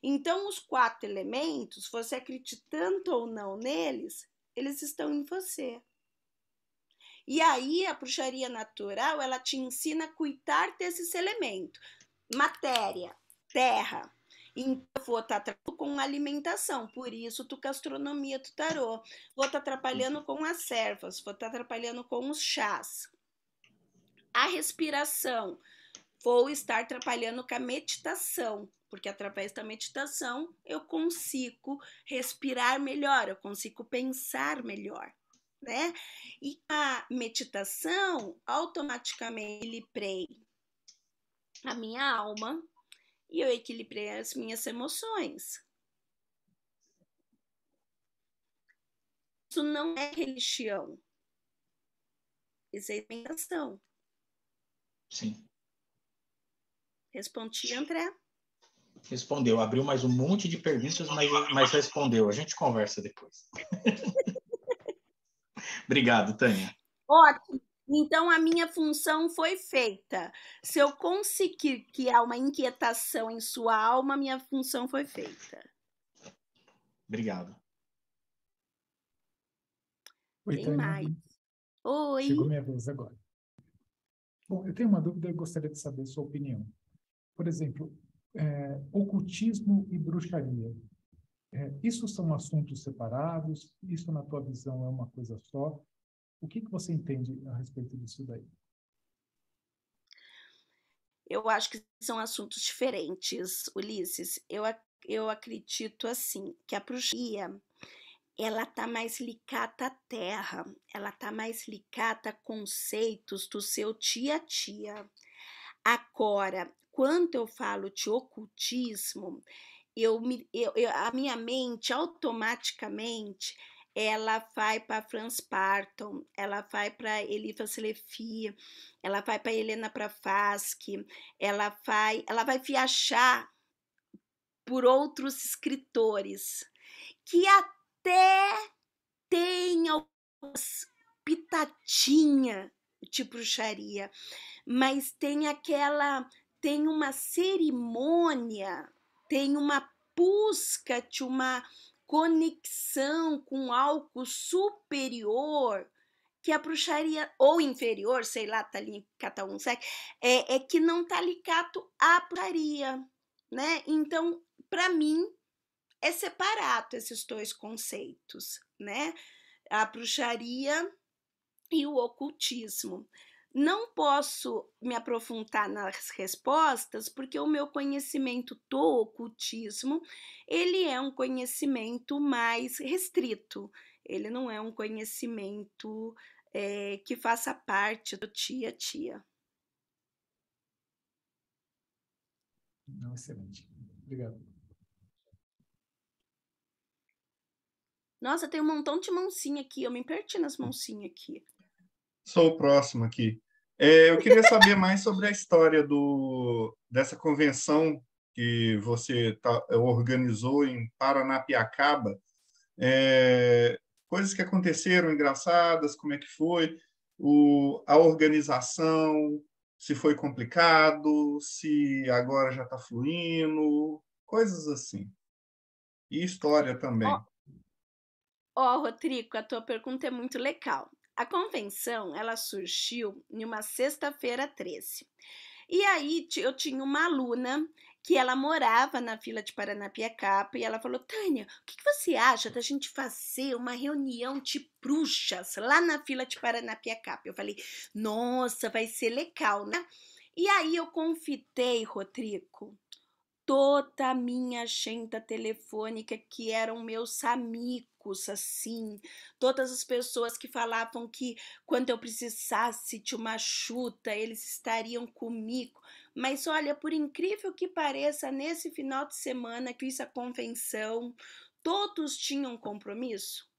Speaker 9: Então, os quatro elementos, você tanto ou não neles, eles estão em você. E aí a bruxaria natural, ela te ensina a cuidar desses elementos. Matéria, terra, então, vou estar tá com alimentação, por isso tu gastronomia tu tarô. Vou estar tá atrapalhando uhum. com as servas, vou estar tá atrapalhando com os chás. A respiração, vou estar atrapalhando com a meditação, porque através da meditação eu consigo respirar melhor, eu consigo pensar melhor né? E a meditação automaticamente equilibrei a minha alma e eu equilibrei as minhas emoções. Isso não é religião. Isso é meditação. Sim. Respondi, André?
Speaker 7: Respondeu. Abriu mais um monte de perguntas, mas, mas respondeu. A gente conversa depois. *laughs* Obrigado, Tânia.
Speaker 9: Ótimo. Então, a minha função foi feita. Se eu conseguir que há uma inquietação em sua alma, minha função foi feita. Obrigado. Oi, Tem Tânia. mais. Oi. Chegou
Speaker 1: minha vez agora. Bom, eu tenho uma dúvida e gostaria de saber sua opinião. Por exemplo, é, ocultismo e bruxaria. É, isso são assuntos separados? Isso, na tua visão, é uma coisa só? O que, que você entende a respeito disso daí?
Speaker 9: Eu acho que são assuntos diferentes, Ulisses. Eu, eu acredito, assim, que a bruxaria ela está mais ligada à terra, ela está mais ligada a conceitos do seu dia a dia. Agora, quando eu falo de ocultismo, eu, eu, eu a minha mente automaticamente ela vai para Franz Parton, ela vai para Elifa Selefi, ela vai para Helena Prafaski, ela vai, ela vai viajar por outros escritores que até têm algumas pitadinha de bruxaria, mas tem aquela tem uma cerimônia tem uma busca de uma conexão com algo superior que a bruxaria, ou inferior, sei lá, tá ali, cada um segue, é, é que não tá ligado à bruxaria, né? Então, para mim, é separado esses dois conceitos, né? A bruxaria e o ocultismo. Não posso me aprofundar nas respostas, porque o meu conhecimento do ocultismo, ele é um conhecimento mais restrito, ele não é um conhecimento é, que faça parte do tia tia.
Speaker 1: Não, excelente. Obrigado.
Speaker 9: Nossa, tem um montão de mãozinha aqui. Eu me perdi nas mãozinhas aqui.
Speaker 2: Sou o próximo aqui. É, eu queria saber mais sobre a história do, dessa convenção que você tá, organizou em Paranapiacaba. É, coisas que aconteceram engraçadas, como é que foi o, a organização, se foi complicado, se agora já está fluindo, coisas assim. E história também. Ó,
Speaker 9: oh. oh, Rotrico, a tua pergunta é muito legal. A convenção ela surgiu em uma sexta-feira 13. E aí eu tinha uma aluna que ela morava na fila de Paranapiacaba e ela falou: Tânia, o que, você acha da gente fazer uma reunião de bruxas lá na fila de Paranapiacaba? Eu falei: Nossa, vai ser legal, né? E aí eu confitei, Rodrigo, toda a minha agenda telefônica que eram meus amigos assim, todas as pessoas que falavam que quando eu precisasse de uma chuta, eles estariam comigo. Mas olha, por incrível que pareça, nesse final de semana que fiz a é convenção, todos tinham compromisso.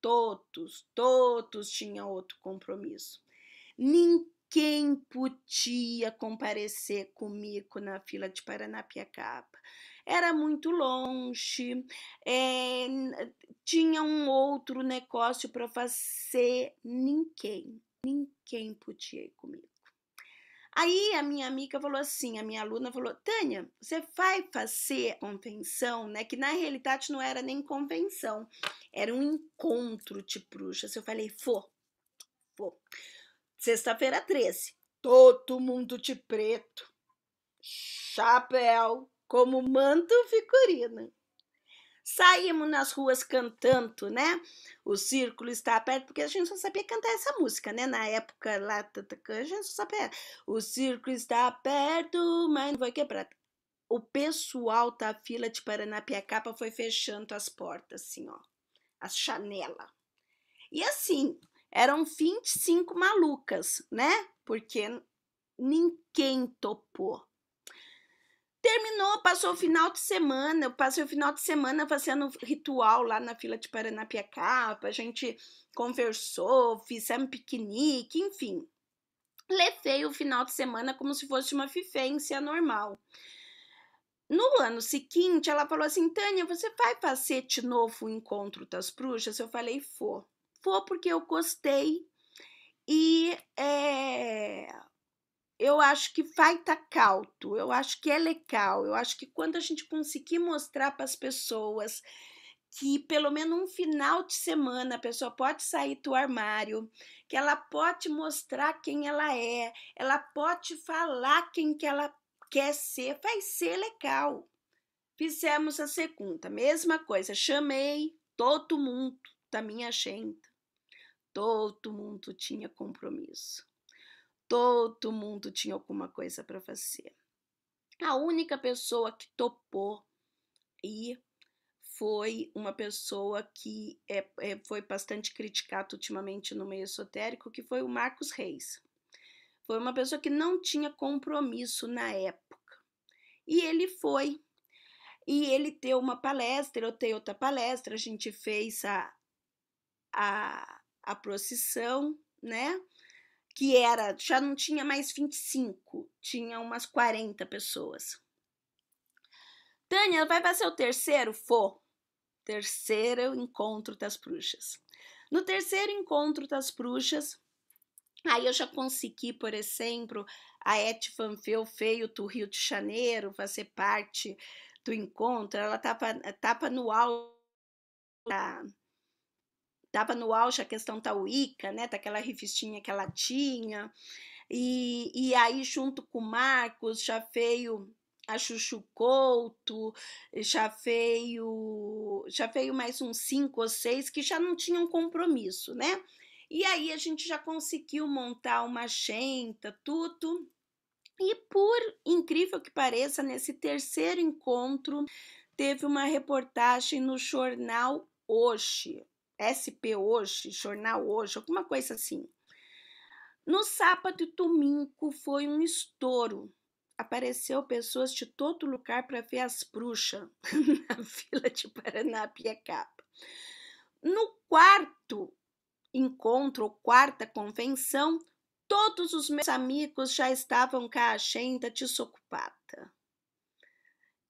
Speaker 9: Todos, todos tinham outro compromisso. Ninguém podia comparecer comigo na fila de Paranapiacaba era muito longe, é, tinha um outro negócio para fazer, ninguém, ninguém podia ir comigo. Aí a minha amiga falou assim, a minha aluna falou, Tânia, você vai fazer convenção, né? Que na realidade não era nem convenção, era um encontro de bruxas. Eu falei, vou, vou. Sexta-feira 13, todo mundo de preto, chapéu, como manto figurino Saímos nas ruas cantando, né? O círculo está aberto, porque a gente só sabia cantar essa música, né? Na época lá, a gente só sabia. O círculo está aberto, mas não vai quebrar. O pessoal da fila de Paranapiacaba foi fechando as portas, assim, ó. As janelas. E assim, eram 25 malucas, né? Porque ninguém topou. Terminou, passou o final de semana, eu passei o final de semana fazendo ritual lá na fila de Paranapiacaba, a gente conversou, fizemos piquenique, enfim. Levei o final de semana como se fosse uma vivência normal. No ano seguinte, ela falou assim: Tânia, você vai fazer de novo o encontro das bruxas? Eu falei: vou. Vou porque eu gostei. E é, eu acho que vai estar tá cauto, eu acho que é legal, eu acho que quando a gente conseguir mostrar para as pessoas que pelo menos um final de semana a pessoa pode sair do armário, que ela pode mostrar quem ela é, ela pode falar quem que ela quer ser, vai ser legal. Fizemos a segunda, mesma coisa, chamei todo mundo da minha agenda. Todo mundo tinha compromisso. Todo mundo tinha alguma coisa para fazer. A única pessoa que topou ir foi uma pessoa que é, é, foi bastante criticada ultimamente no meio esotérico, que foi o Marcos Reis. Foi uma pessoa que não tinha compromisso na época. E ele foi. E ele deu uma palestra, eu dei outra palestra, a gente fez a, a, a procissão, né? que era, já não tinha mais 25, tinha umas 40 pessoas. Tânia, vai fazer o terceiro? For. Terceiro encontro das bruxas. No terceiro encontro das bruxas, aí eu já consegui, por exemplo, a Et Fanfeu Feio do Rio de Janeiro fazer parte do encontro. Ela estava tava no alto da, estava no auge a questão tauíca, né, daquela revistinha que ela tinha, e, e aí junto com o Marcos já veio a Chuchu Couto, já veio, já veio mais uns cinco ou seis que já não tinham compromisso, né? E aí a gente já conseguiu montar uma chenta, tudo. E por incrível que pareça, nesse terceiro encontro teve uma reportagem no jornal Hoje, SP Hoje, Jornal Hoje, alguma coisa assim. No sábado e domingo foi um estouro. Apareceu pessoas de todo lugar para ver as bruxas *laughs* na fila de Paranapiacaba. No quarto encontro, quarta convenção, todos os meus amigos já estavam com a agenda desocupada.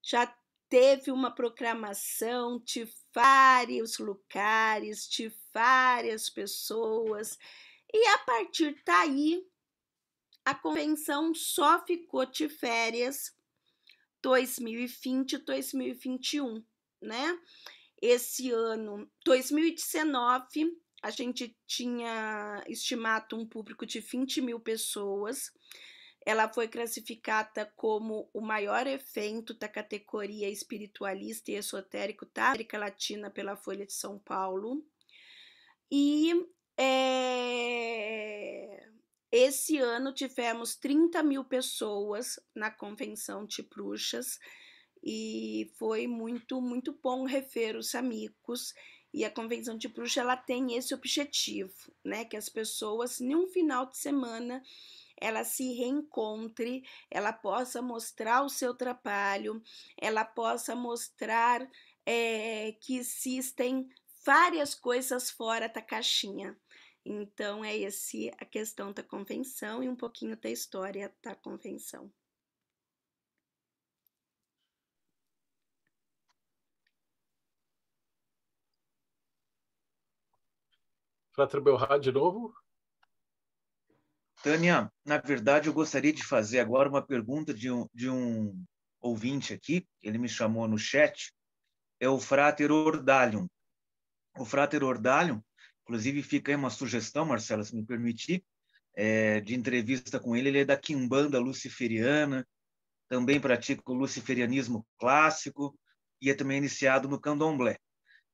Speaker 9: Já teve uma proclamação, de vários lugares, de várias pessoas, e a partir daí a convenção só ficou de férias 2020 e 2021, né? Esse ano, 2019, a gente tinha estimado um público de 20 mil pessoas ela foi classificada como o maior evento da categoria espiritualista e esotérico da América Latina pela Folha de São Paulo. E é, esse ano tivemos 30 mil pessoas na convenção de bruxas e foi muito, muito bom rever os amigos. E a convenção de bruxa ela tem esse objetivo, né? Que as pessoas, num final de semana, ela se reencontre, ela possa mostrar o seu trabalho, ela possa mostrar é, que existem várias coisas fora da caixinha. Então é esse a questão da convenção e um pouquinho da história da convenção.
Speaker 1: para Belrá de novo.
Speaker 4: Tânia, na verdade, eu gostaria de fazer agora uma pergunta de um, de um ouvinte aqui, ele me chamou no chat, é o Frater Ordalion. O Frater Ordalion, inclusive fica aí uma sugestão, Marcelo, se me permitir, é, de entrevista com ele, ele é da Quimbanda Luciferiana, também pratica o luciferianismo clássico e é também iniciado no candomblé.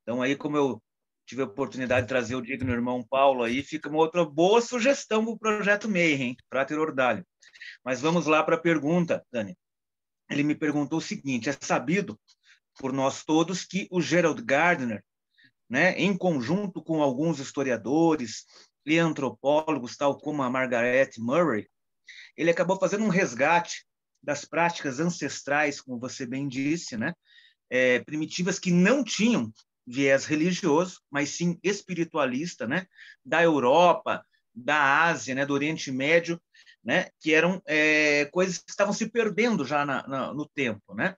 Speaker 4: Então, aí como eu tive a oportunidade de trazer o Diego, irmão Paulo, aí fica uma outra boa sugestão para o projeto Mayhem, para ter ordalho. Mas vamos lá para a pergunta, Dani. Ele me perguntou o seguinte: é sabido por nós todos que o Gerald Gardner, né, em conjunto com alguns historiadores e antropólogos, tal como a Margaret Murray, ele acabou fazendo um resgate das práticas ancestrais, como você bem disse, né, é, primitivas que não tinham viés religioso, mas sim espiritualista, né? Da Europa, da Ásia, né? Do Oriente Médio, né? Que eram é, coisas que estavam se perdendo já na, na, no tempo, né?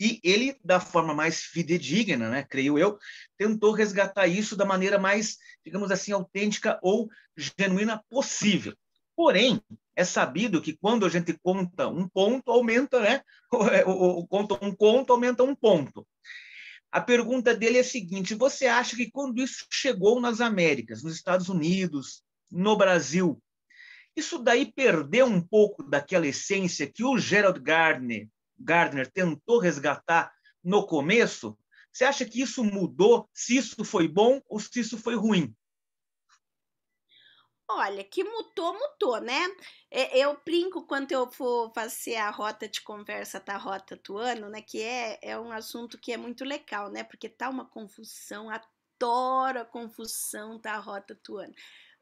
Speaker 4: E ele, da forma mais fidedigna, né, creio eu, tentou resgatar isso da maneira mais, digamos assim, autêntica ou genuína possível. Porém, é sabido que quando a gente conta um ponto, aumenta, né? *laughs* o ou, conta um conto, aumenta um ponto. A pergunta dele é a seguinte: você acha que quando isso chegou nas Américas, nos Estados Unidos, no Brasil, isso daí perdeu um pouco daquela essência que o Gerald Gardner, Gardner tentou resgatar no começo? Você acha que isso mudou? Se isso foi bom ou se isso foi ruim?
Speaker 9: Olha, que mutou, mutou, né? É, eu brinco quando eu for fazer a rota de conversa da rota do né? Que é, é um assunto que é muito legal, né? Porque tá uma confusão, adoro a confusão da rota tuano.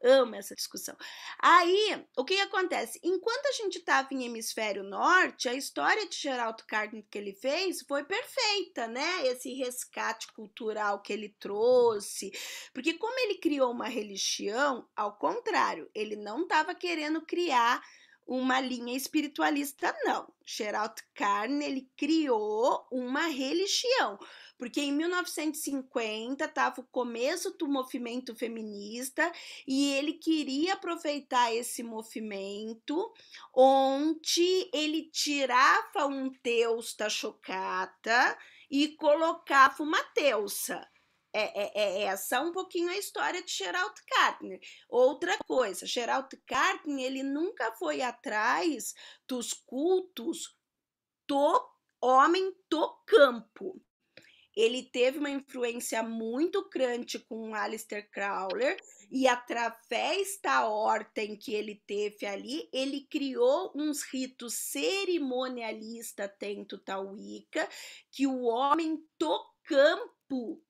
Speaker 9: Amo essa discussão. Aí, o que acontece? Enquanto a gente estava em hemisfério norte, a história de Geraldo Carneiro que ele fez foi perfeita, né? Esse resgate cultural que ele trouxe, porque como ele criou uma religião, ao contrário, ele não estava querendo criar uma linha espiritualista, não. Geraldo Carne ele criou uma religião porque em 1950 estava o começo do movimento feminista e ele queria aproveitar esse movimento onde ele tirava um teus da chocata e colocava uma teusa. É, é, é, é, essa um pouquinho a história de Geraldo Kartner. Outra coisa, Geraldo Kartner ele nunca foi atrás dos cultos do homem do campo ele teve uma influência muito grande com Alistair Crowler e através da ordem que ele teve ali, ele criou uns ritos cerimonialistas dentro da Wicca, que o homem do campo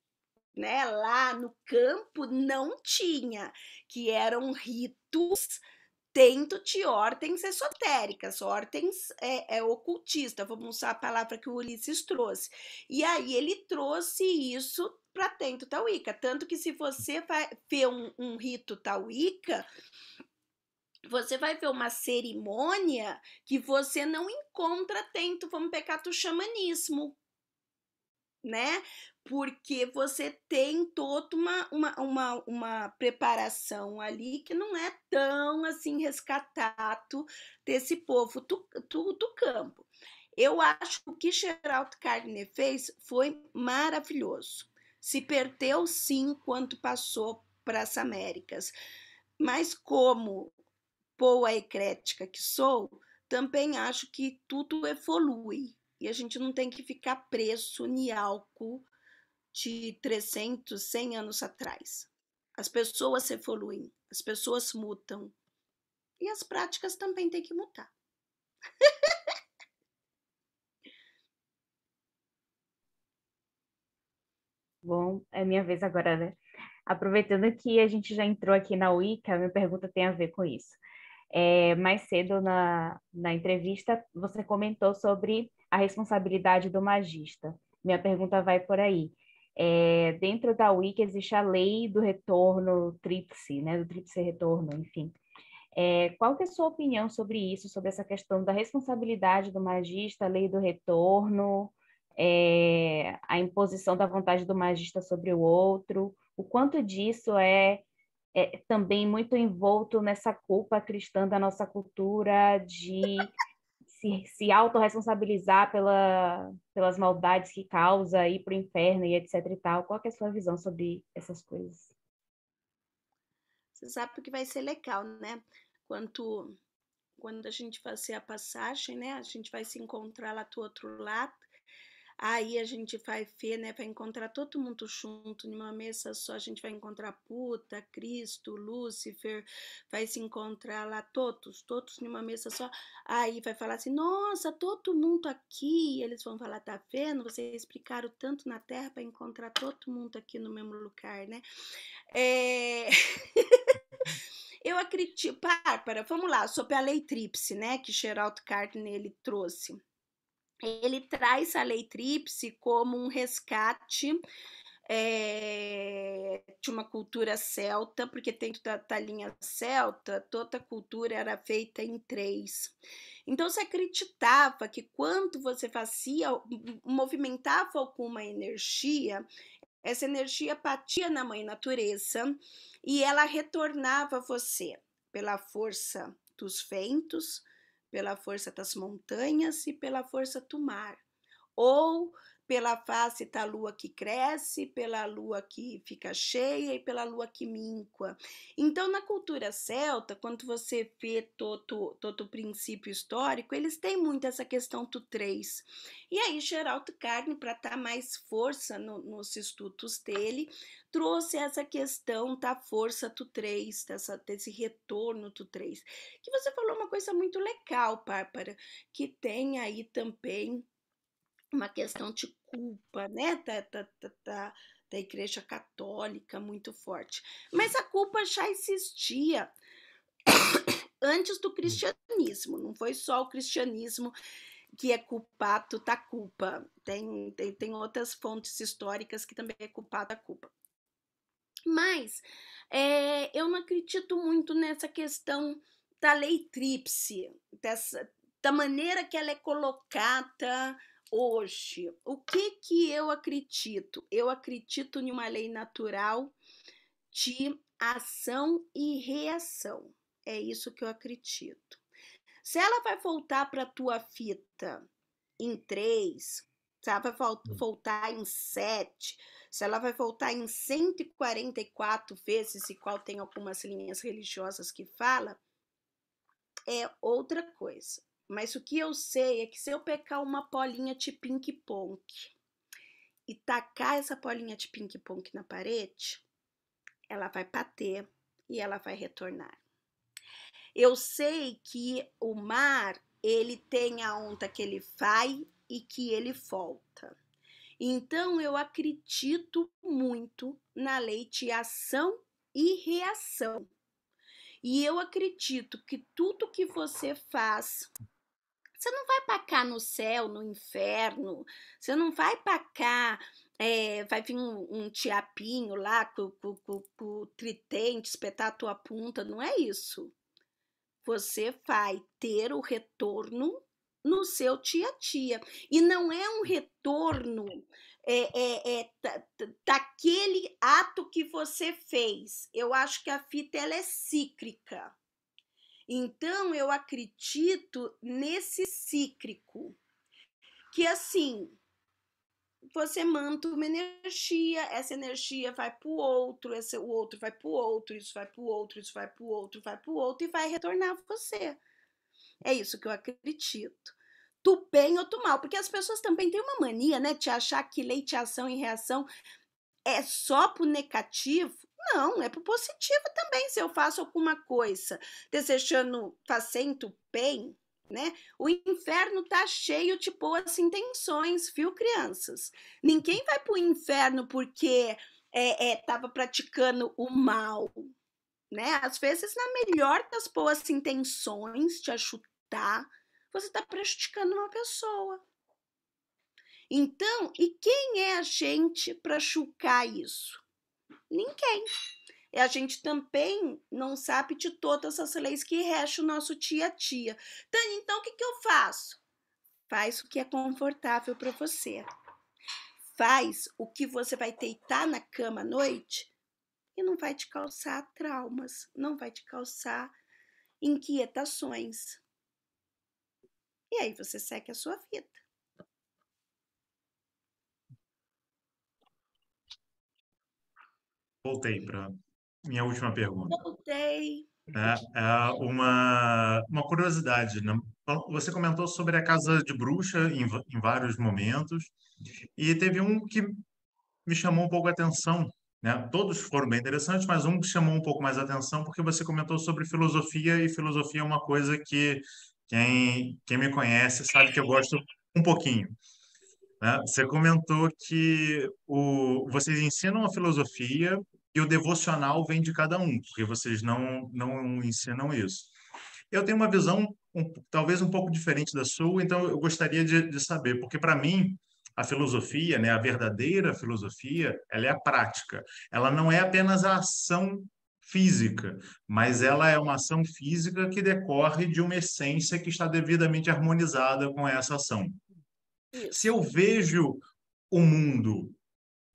Speaker 9: né, lá no campo não tinha, que eram ritos Tento de ordens esotéricas, ordens é, é, ocultista, vamos usar a palavra que o Ulisses trouxe. E aí ele trouxe isso para Tento da tanto que se você vai ver um, um rito da você vai ver uma cerimônia que você não encontra Tento, vamos pecar do xamanismo, né? Porque você tem toda uma, uma, uma, uma preparação ali que não é tão assim rescatato desse povo do, do, do campo. Eu acho que o que Geraldo Carne fez foi maravilhoso. Se perdeu sim quando passou para as Américas, mas como boa ecrética que sou, também acho que tudo evolui e a gente não tem que ficar preso em álcool de 300, 100 anos atrás. As pessoas evoluem, as pessoas mudam. E as práticas também têm que mudar.
Speaker 5: Bom, é minha vez agora, né? Aproveitando que a gente já entrou aqui na Wicca, minha pergunta tem a ver com isso. É, mais cedo na, na entrevista, você comentou sobre a responsabilidade do magista? Minha pergunta vai por aí. É, dentro da Wiki existe a lei do retorno tríplice, né, do tríplice retorno, enfim. É, qual que é a sua opinião sobre isso, sobre essa questão da responsabilidade do magista, a lei do retorno, é, a imposição da vontade do magista sobre o outro? O quanto disso é, é também muito envolto nessa culpa cristã da nossa cultura de se, se autorresponsabilizar pela, pelas maldades que causa, ir para o inferno e etc e tal. Qual é a sua visão sobre essas coisas?
Speaker 9: Você sabe que vai ser legal, né? Quanto, quando a gente fazer a passagem, né? A gente vai se encontrar lá do outro lado Aí a gente vai ver, né? Vai encontrar todo mundo junto numa mesa só. A gente vai encontrar Puta, Cristo, Lúcifer, vai se encontrar lá todos, todos numa mesa só. Aí vai falar assim: nossa, todo mundo aqui. E eles vão falar: tá vendo? Vocês explicaram tanto na Terra para encontrar todo mundo aqui no mesmo lugar, né? É. *laughs* Eu acredito, para, vamos lá, sobre a lei tríplice, né, que Geraldo Carter ele trouxe ele traz a lei tríplice como um resgate é, de uma cultura celta, porque dentro da, da linha celta, toda a cultura era feita em três. Então, se acreditava que quando você fazia, movimentava alguma energia, essa energia batia na mãe natureza e ela retornava a você pela força dos ventos, pela força das montanhas e pela força do mar, ou pela face está a lua que cresce, pela lua que fica cheia e pela lua que minqua. Então, na cultura celta, quando você vê todo, todo o princípio histórico, eles têm muito essa questão do três. E aí, Geraldo Carne, para estar tá mais força no, nos estudos dele, trouxe essa questão da força do três, dessa, desse retorno do três. Que você falou uma coisa muito legal, Bárbara, que tem aí também uma questão de culpa, né, da, da, da, da Igreja Católica muito forte. Mas a culpa já existia *coughs* antes do cristianismo, não foi só o cristianismo que é culpado da culpa. Tem, tem, tem outras fontes históricas que também é culpado da culpa. Mas é, eu não acredito muito nessa questão da lei tríplice, dessa, da maneira que ela é colocada hoje. O que que eu acredito? Eu acredito em uma lei natural de ação e reação. É isso que eu acredito. Se ela vai voltar para tua fita em três, se ela vai hum. voltar em sete, se ela vai voltar em 144 vezes, igual tem algumas linhas religiosas que fala, é outra coisa. Mas o que eu sei é que se eu pecar uma polinha de ping-pong e tacar essa polinha de ping-pong na parede, ela vai bater e ela vai retornar. Eu sei que o mar, ele tem a onda que ele vai e que ele volta. Então eu acredito muito na lei de ação e reação. E eu acredito que tudo que você faz você não vai para cá no céu, no inferno, você não vai para É, eh, vai vir um, um tiapinho lá com, com, com, com, tritente, espetar a tua punta, não é isso. Você vai ter o retorno no seu tia-tia. E não é um retorno é, é, é daquele ato que você fez. Eu acho que a fita ela é cíclica. Então eu acredito nesse cíclico, que assim, você manda uma energia, essa energia vai para o outro, esse, o outro vai para o outro, isso vai para o outro, isso vai para o outro, vai para o outro e vai retornar você. É isso que eu acredito. Tu bem ou tu mal, porque as pessoas também têm uma mania, né, de achar que leite ação e reação é só pro negativo não, é pro positivo também. Se eu faço alguma coisa. desejando fazendo bem, né? O inferno tá cheio de boas intenções, viu, crianças? Ninguém vai pro inferno porque é, é, tava praticando o mal, né? Às vezes, na melhor das boas intenções de ajudar, você tá prejudicando uma pessoa. Então, e quem é a gente para chocar isso? Ninguém. E a gente também não sabe de todas as leis que regem o nosso tia tia. Tânia, então o que, que eu faço? Faz o que é confortável para você. Faz o que você vai deitar na cama à noite e não vai te causar traumas, não vai te causar inquietações. E aí você segue a sua vida.
Speaker 3: voltei para minha última pergunta.
Speaker 9: Voltei.
Speaker 3: É, é uma, uma curiosidade. Né? Você comentou sobre a casa de bruxa em, em vários momentos, e teve um que me chamou um pouco a atenção. Né? Todos foram bem interessantes, mas um que chamou um pouco mais a atenção porque você comentou sobre filosofia, e filosofia é uma coisa que quem, quem me conhece sabe que eu gosto um pouquinho. Né? Você comentou que o, vocês ensinam a filosofia e o devocional vem de cada um, porque vocês não, não ensinam isso. Eu tenho uma visão um, talvez um pouco diferente da sua, então eu gostaria de, de saber, porque para mim a filosofia, né, a verdadeira filosofia, ela é a prática. Ela não é apenas a ação física, mas ela é uma ação física que decorre de uma essência que está devidamente harmonizada com essa ação. Se eu vejo o mundo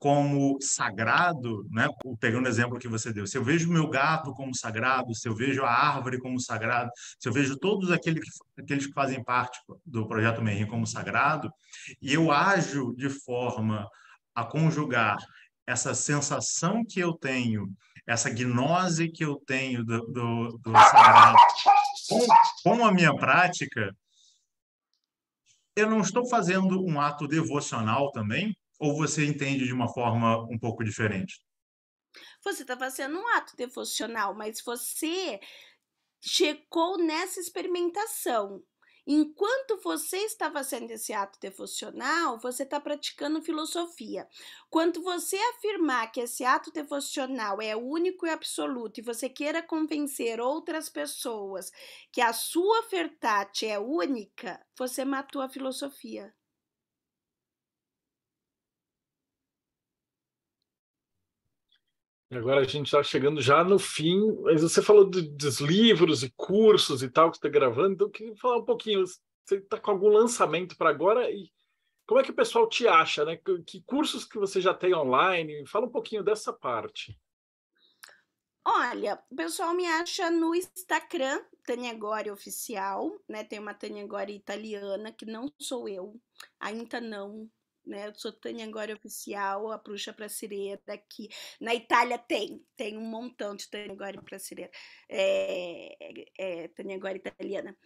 Speaker 3: como sagrado, né? pegando o exemplo que você deu, se eu vejo meu gato como sagrado, se eu vejo a árvore como sagrado, se eu vejo todos aqueles, aqueles que fazem parte do projeto Merrim como sagrado, e eu ajo de forma a conjugar essa sensação que eu tenho, essa gnose que eu tenho do, do, do sagrado com, com a minha prática, eu não estou fazendo um ato devocional também, ou você entende de uma forma um pouco diferente?
Speaker 9: Você está fazendo um ato devocional, mas você checou nessa experimentação. Enquanto você está fazendo esse ato devocional, você está praticando filosofia. Quando você afirmar que esse ato devocional é único e absoluto e você queira convencer outras pessoas que a sua ofertate é única, você matou a filosofia.
Speaker 1: Agora a gente está chegando já no fim, mas você falou de, dos livros e cursos e tal que está gravando, então eu queria falar um pouquinho. Você está com algum lançamento para agora e como é que o pessoal te acha, né? Que, que cursos que você já tem online? Fala um pouquinho dessa parte.
Speaker 9: Olha, o pessoal me acha no Instagram, Tânia Gore Oficial, né? Tem uma Tânia Gore italiana, que não sou eu, ainda não, né? Eu sou Tânia Oficial, a bruxa sereia daqui na Itália tem, tem um montão de Tânia Angória é, é, Tânia italiana.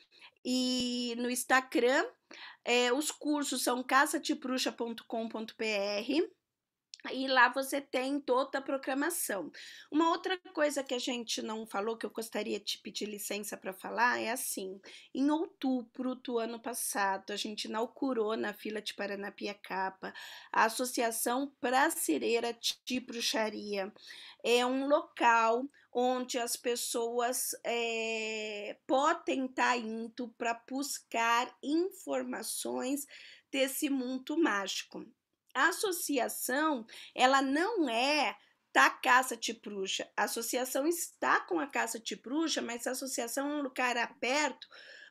Speaker 9: E no Instagram, é, os cursos são caçatebruxa.com.br, e lá você tem toda a programação. Uma outra coisa que a gente não falou, que eu gostaria de pedir licença para falar, é assim: em outubro do ano passado, a gente inaugurou na fila de Paranapiacaba a Associação Pracireira de Bruxaria. É um local onde as pessoas é, podem estar tá indo para buscar informações desse mundo mágico associação, ela não é da caça bruxa. A associação está com a caça bruxa, mas a associação é um lugar aberto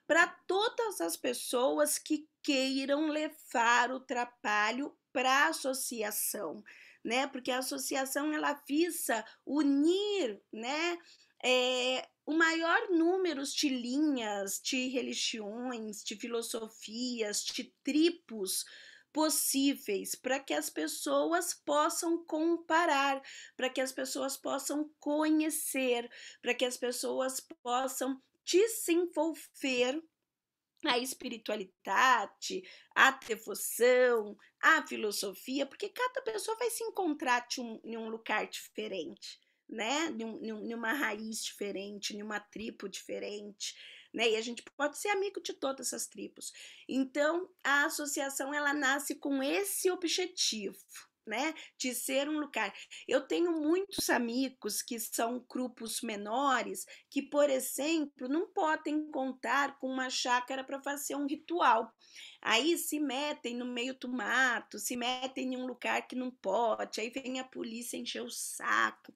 Speaker 9: para todas as pessoas que queiram levar o trabalho para a associação, né? Porque a associação ela visa unir, né? É, o maior número de linhas, de religiões, de filosofias, de tribos, possíveis para que as pessoas possam comparar, para que as pessoas possam conhecer, para que as pessoas possam desenvolver a espiritualidade, a devoção, a filosofia, porque cada pessoa vai se encontrar em um lugar diferente, né? Num, numa raiz diferente, numa tribo diferente né? E a gente pode ser amigo de todas as tribos. Então, a associação ela nasce com esse objetivo. Né, de ser um lugar. Eu tenho muitos amigos que são grupos menores que, por exemplo, não podem contar com uma chácara para fazer um ritual. Aí se metem no meio do mato, se metem em um lugar que não pode, aí vem a polícia encher o saco.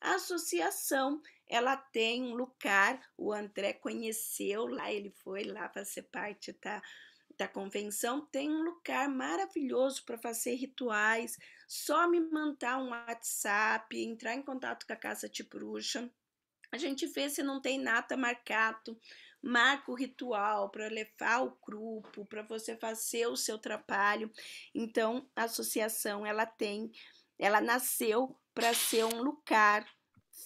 Speaker 9: A associação ela tem um lugar, o André conheceu lá, ele foi lá fazer parte da, da convenção, tem um lugar maravilhoso para fazer rituais, só me mandar um WhatsApp, entrar em contato com a Casa de Bruxa, a gente vê se não tem nada marcado, marca o ritual para levar o grupo, para você fazer o seu trabalho. Então, a associação ela tem, ela nasceu para ser um lugar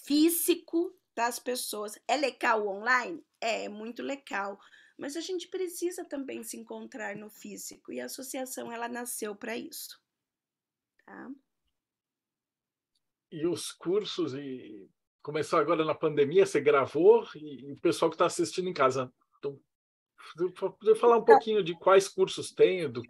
Speaker 9: físico das pessoas. É legal o online? É, é muito legal. Mas a gente precisa também se encontrar no físico e a associação ela nasceu para isso. Tá?
Speaker 1: E os cursos e começou agora na pandemia, você gravou e, e o pessoal que está assistindo em casa. Então, poder falar um então pouquinho de quais cursos tem, do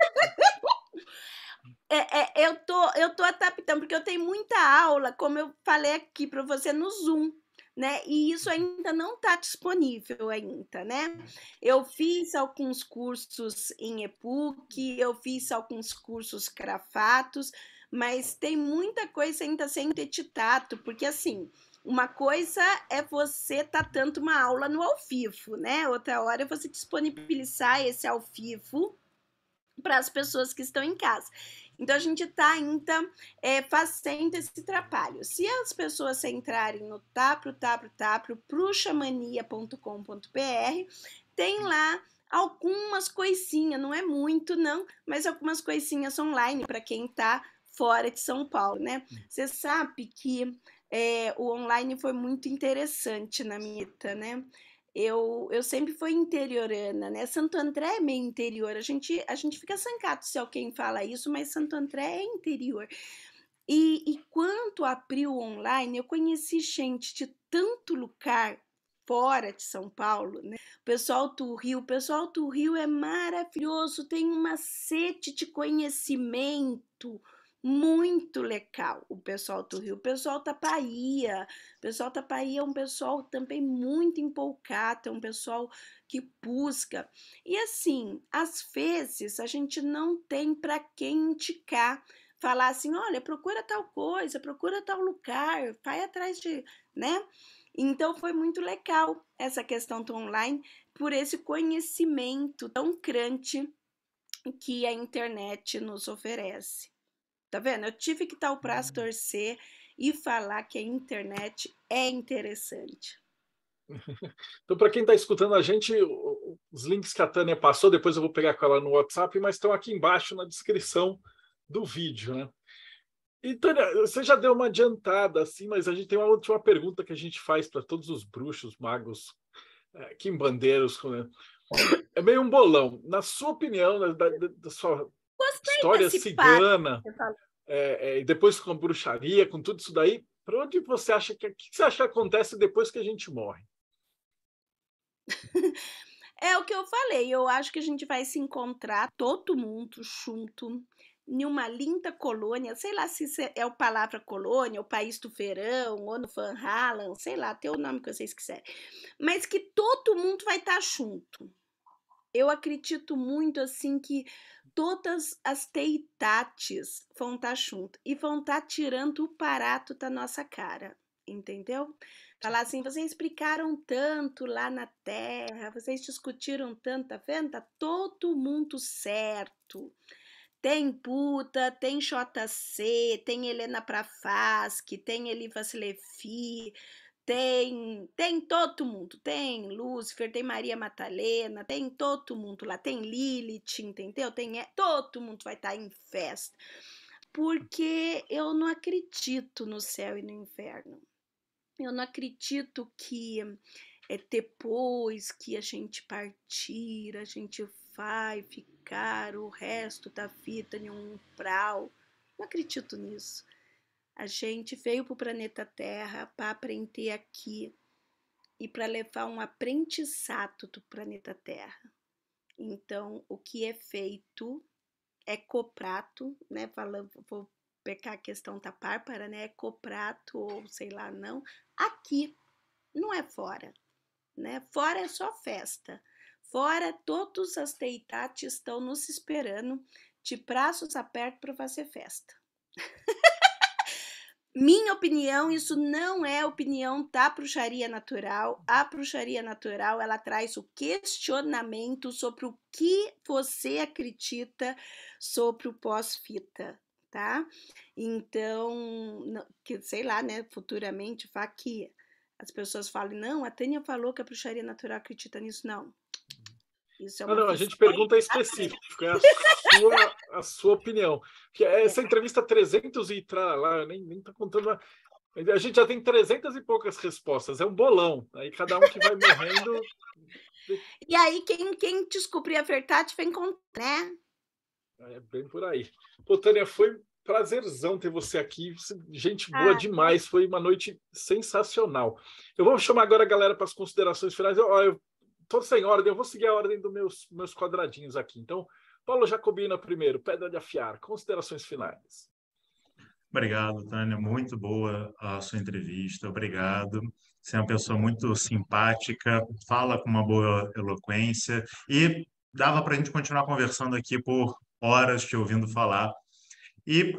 Speaker 9: é, é, eu, tô, eu tô adaptando, porque eu tenho muita aula, como eu falei aqui para você, no Zoom. Né? E isso ainda não está disponível ainda, né? Eu fiz alguns cursos em e-book, eu fiz alguns cursos crafatos, mas tem muita coisa ainda sendo editado, porque assim, uma coisa é você tá tanto uma aula no ao vivo, né? Outra hora é você disponibilizar esse ao vivo para as pessoas que estão em casa. Então, a gente está ainda é, fazendo esse trabalho. Se as pessoas entrarem no tapro, tapro, tapro, pruxamania.com.br, tem lá algumas coisinhas, não é muito não, mas algumas coisinhas online para quem está fora de São Paulo, né? Você sabe que é, o online foi muito interessante na Mita, né? eu, eu sempre fui interiorana, né? Santo André é meio interior. A gente, a gente fica sancado se alguém fala isso, mas Santo André é interior. E, e quanto Online, eu conheci gente de tanto lugar fora de São Paulo, né? O pessoal do Rio, o pessoal do Rio é maravilhoso, tem uma sede de conhecimento muito legal o pessoal do Rio, o pessoal da Bahia. O pessoal da Bahia é um pessoal também muito empolgado é um pessoal que busca. E assim, às vezes a gente não tem para quem indicar, falar assim, olha, procura tal coisa, procura tal lugar, vai atrás de, né? Então foi muito legal essa questão do online por esse conhecimento tão crante que a internet nos oferece. Tá vendo? Eu tive que estar o prazo uhum. torcer e falar que a internet é interessante.
Speaker 1: *laughs* Então, para quem está escutando a gente, os links que a Tânia passou, depois eu vou pegar com ela no WhatsApp, mas estão aqui embaixo na descrição do vídeo, né? E Tânia, você já deu uma adiantada, assim, mas a gente tem uma última pergunta que a gente faz para todos os bruxos, magos, eh, quimbandeiros. Né? É meio um bolão. Na sua opinião, né, da, da sua
Speaker 9: história cigana,
Speaker 1: é, é, e depois com a bruxaria, com tudo isso daí, para onde você acha que, que você acha que acontece depois que a gente morre?
Speaker 9: *laughs* é o que eu falei, eu acho que a gente vai se encontrar todo mundo junto em uma linda colônia, sei lá se é a palavra colônia, o país do verão, ou no Van Halen, sei lá, tem o nome que vocês quiserem, mas que todo mundo vai estar junto. Eu acredito muito assim que todas as teitates vão estar tá junto e vão estar tá tirando o parato da nossa cara, entendeu? Falar assim, vocês explicaram tanto lá na terra, vocês discutiram tanto, tá vendo? Tá todo mundo certo. Tem Puta, tem JC, tem Helena que tem Eli Levi, tem, tem todo mundo, tem Lúcifer, tem Maria Matalena, tem todo mundo lá, tem Lilith, entendeu? Tem, é, todo mundo vai estar tá em festa. Porque eu não acredito no céu e no inferno. Eu não acredito que é depois que a gente partir, a gente vai ficar o resto da vida em um umbral. Não acredito nisso. A gente veio para o planeta Terra para aprender aqui e para levar um aprendizado do planeta Terra. Então, o que é feito é coprato, né? Falando, vou pegar a questão da Párpara, né? É coprato ou sei lá, não, aqui, não é fora, né? Fora é só festa. Fora, todos as deitates estão nos esperando de braços abertos para fazer festa. *laughs* Minha opinião, isso não é opinião da bruxaria natural. A bruxaria natural, ela traz o questionamento sobre o que você acredita sobre o pós-fita, tá? Então, que sei lá, né, futuramente, faquia. As pessoas falam, não, a Tânia falou que a bruxaria natural acredita nisso. Não, isso é não, não, a gente pergunta
Speaker 1: específica, é a sua, a sua opinião. Que é essa entrevista 300 e tra, lá, nem, nem tá contando. A gente já tem 300 e poucas respostas, é um bolão. Aí cada um que vai morrendo.
Speaker 9: e aí, quem, quem descobrir a verdade vem encontrar. né?
Speaker 1: É bem por aí. Pô, Tânia, foi prazerzão ter você aqui. Gente boa ah, demais. Foi uma noite sensacional. Eu vou chamar agora a galera para as considerações finais. Eu, eu Estou sem ordem, eu vou seguir a ordem dos meus, meus quadradinhos aqui. Então, Paulo Jacobina primeiro, pedra de afiar, considerações finais.
Speaker 3: Obrigado, Tânia. Muito boa a sua entrevista. Obrigado. Você é uma pessoa muito simpática, fala com uma boa eloquência e dava para a gente continuar conversando aqui por horas te ouvindo falar. E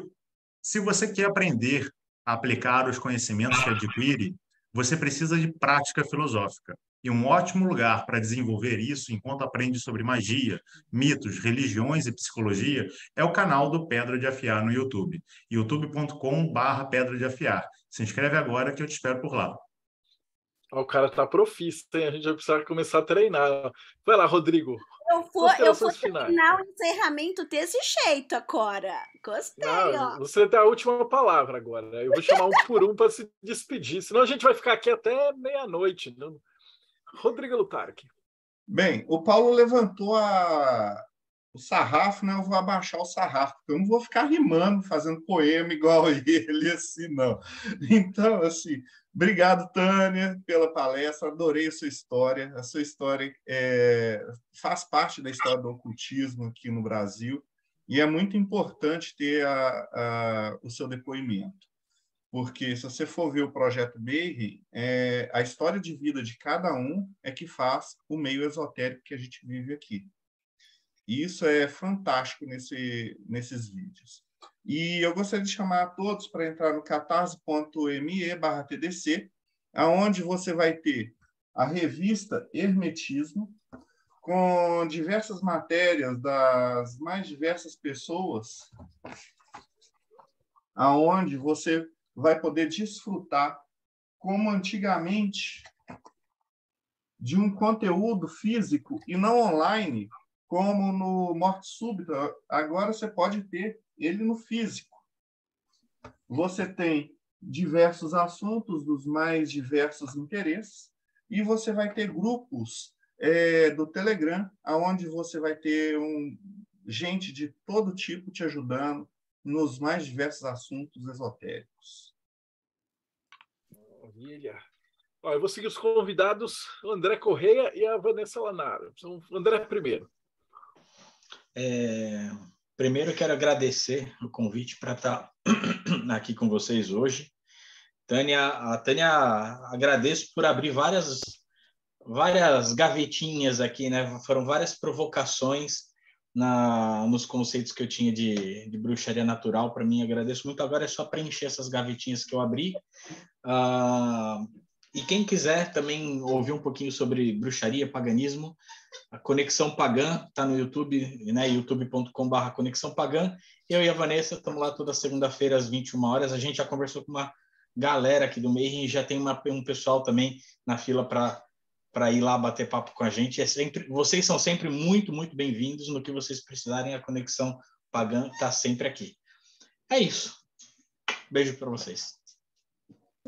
Speaker 3: se você quer aprender a aplicar os conhecimentos que adquire, você precisa de prática filosófica e um ótimo lugar para desenvolver isso enquanto aprende sobre magia, mitos, religiões e psicologia é o canal do Pedra de Afiar no YouTube, youtubecom Pedra de Afiar. Se inscreve agora que eu te espero
Speaker 1: por lá. O cara tá profista, hein? A gente vai precisar começar a treinar. Vai lá, Rodrigo.
Speaker 9: Eu vou, eu vou terminar o encerramento desse jeito agora. Gostei, Não, ó.
Speaker 1: Você tem a última palavra agora. Né? Eu vou chamar um por um para se despedir, senão a gente vai ficar aqui até meia-noite. Não... Rodrigo Lutarque. Bem, o
Speaker 2: Paulo levantou a... o sarrafo, né? Eu vou abaixar o sarrafo, porque eu não vou ficar rimando, fazendo poema igual *laughs* ele, assim, não. Então, assim, obrigado, Tânia, pela palestra, adorei a sua história. A sua história é... faz parte da história do ocultismo aqui no Brasil e é muito importante ter a, a, o seu depoimento. Porque se você for ver o projeto Meir, é, a história de vida de cada um é que faz o meio esotérico que a gente vive aqui. E isso é fantástico nesse, nesses vídeos. E eu gostaria de chamar a todos para entrar no catarse.me barra TDC, aonde você vai ter a revista Hermetismo, com diversas matérias das mais diversas pessoas, aonde você vai poder desfrutar, como antigamente, de um conteúdo físico e não online, como no Morte Súbita. Agora você pode ter ele no físico. Você tem diversos assuntos dos mais diversos interesses e você vai ter grupos é, do Telegram, aonde você vai ter um, gente de todo tipo te ajudando, nos mais diversos assuntos esotéricos.
Speaker 1: Maravilha. eu vou seguir os convidados, o André Correia e a Vanessa Lanaro. Então, André primeiro.
Speaker 7: É, primeiro eu quero agradecer o convite para estar *clears throat* aqui com vocês hoje. Tânia, a Tânia, agradeço por abrir várias várias gavetinhas aqui, né? Foram várias provocações na, nos conceitos que eu tinha de, de bruxaria natural. Para mim, agradeço muito. Agora é só preencher essas gavetinhas que eu abri. Uh, e quem quiser também ouvir um pouquinho sobre bruxaria, paganismo, a Conexão Pagã está no YouTube, né? youtube.com.br Conexão Pagã. Eu e a Vanessa estamos lá toda segunda-feira às 21 horas. A gente já conversou com uma galera aqui do meio e já tem uma, um pessoal também na fila para para ir lá bater papo com a gente. É sempre, vocês são sempre muito, muito bem-vindos no que vocês precisarem. A conexão pagã está sempre aqui. É isso. Beijo para vocês.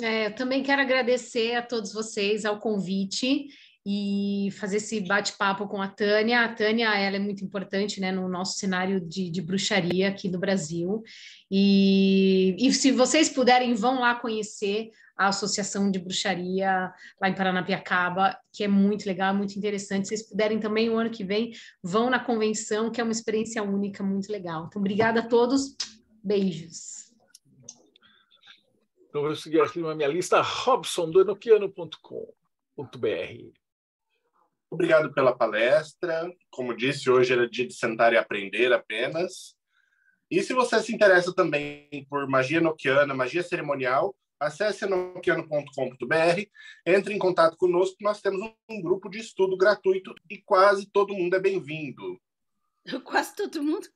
Speaker 6: É, eu também quero agradecer a todos vocês ao convite e fazer esse bate-papo com a Tânia. A Tânia ela é muito importante né, no nosso cenário de, de bruxaria aqui no Brasil. E, e se vocês puderem, vão lá conhecer a Associação de Bruxaria lá em Paranapiacaba, que é muito legal, muito interessante. Se vocês puderem também, o ano que vem, vão na convenção, que é uma experiência única, muito legal. Então, obrigada a todos. Beijos.
Speaker 1: Então, vou seguir aqui na minha lista, robsondoenoquiano.com.br. Obrigado pela palestra.
Speaker 2: Como disse, hoje era dia de sentar e aprender apenas. E se você se interessa também por magia noquiana, magia cerimonial, Acesse enoquiano.com.br, entre em contato conosco, nós temos um grupo de estudo gratuito e quase
Speaker 1: todo mundo é bem-vindo.
Speaker 9: *laughs* Quase todo mundo?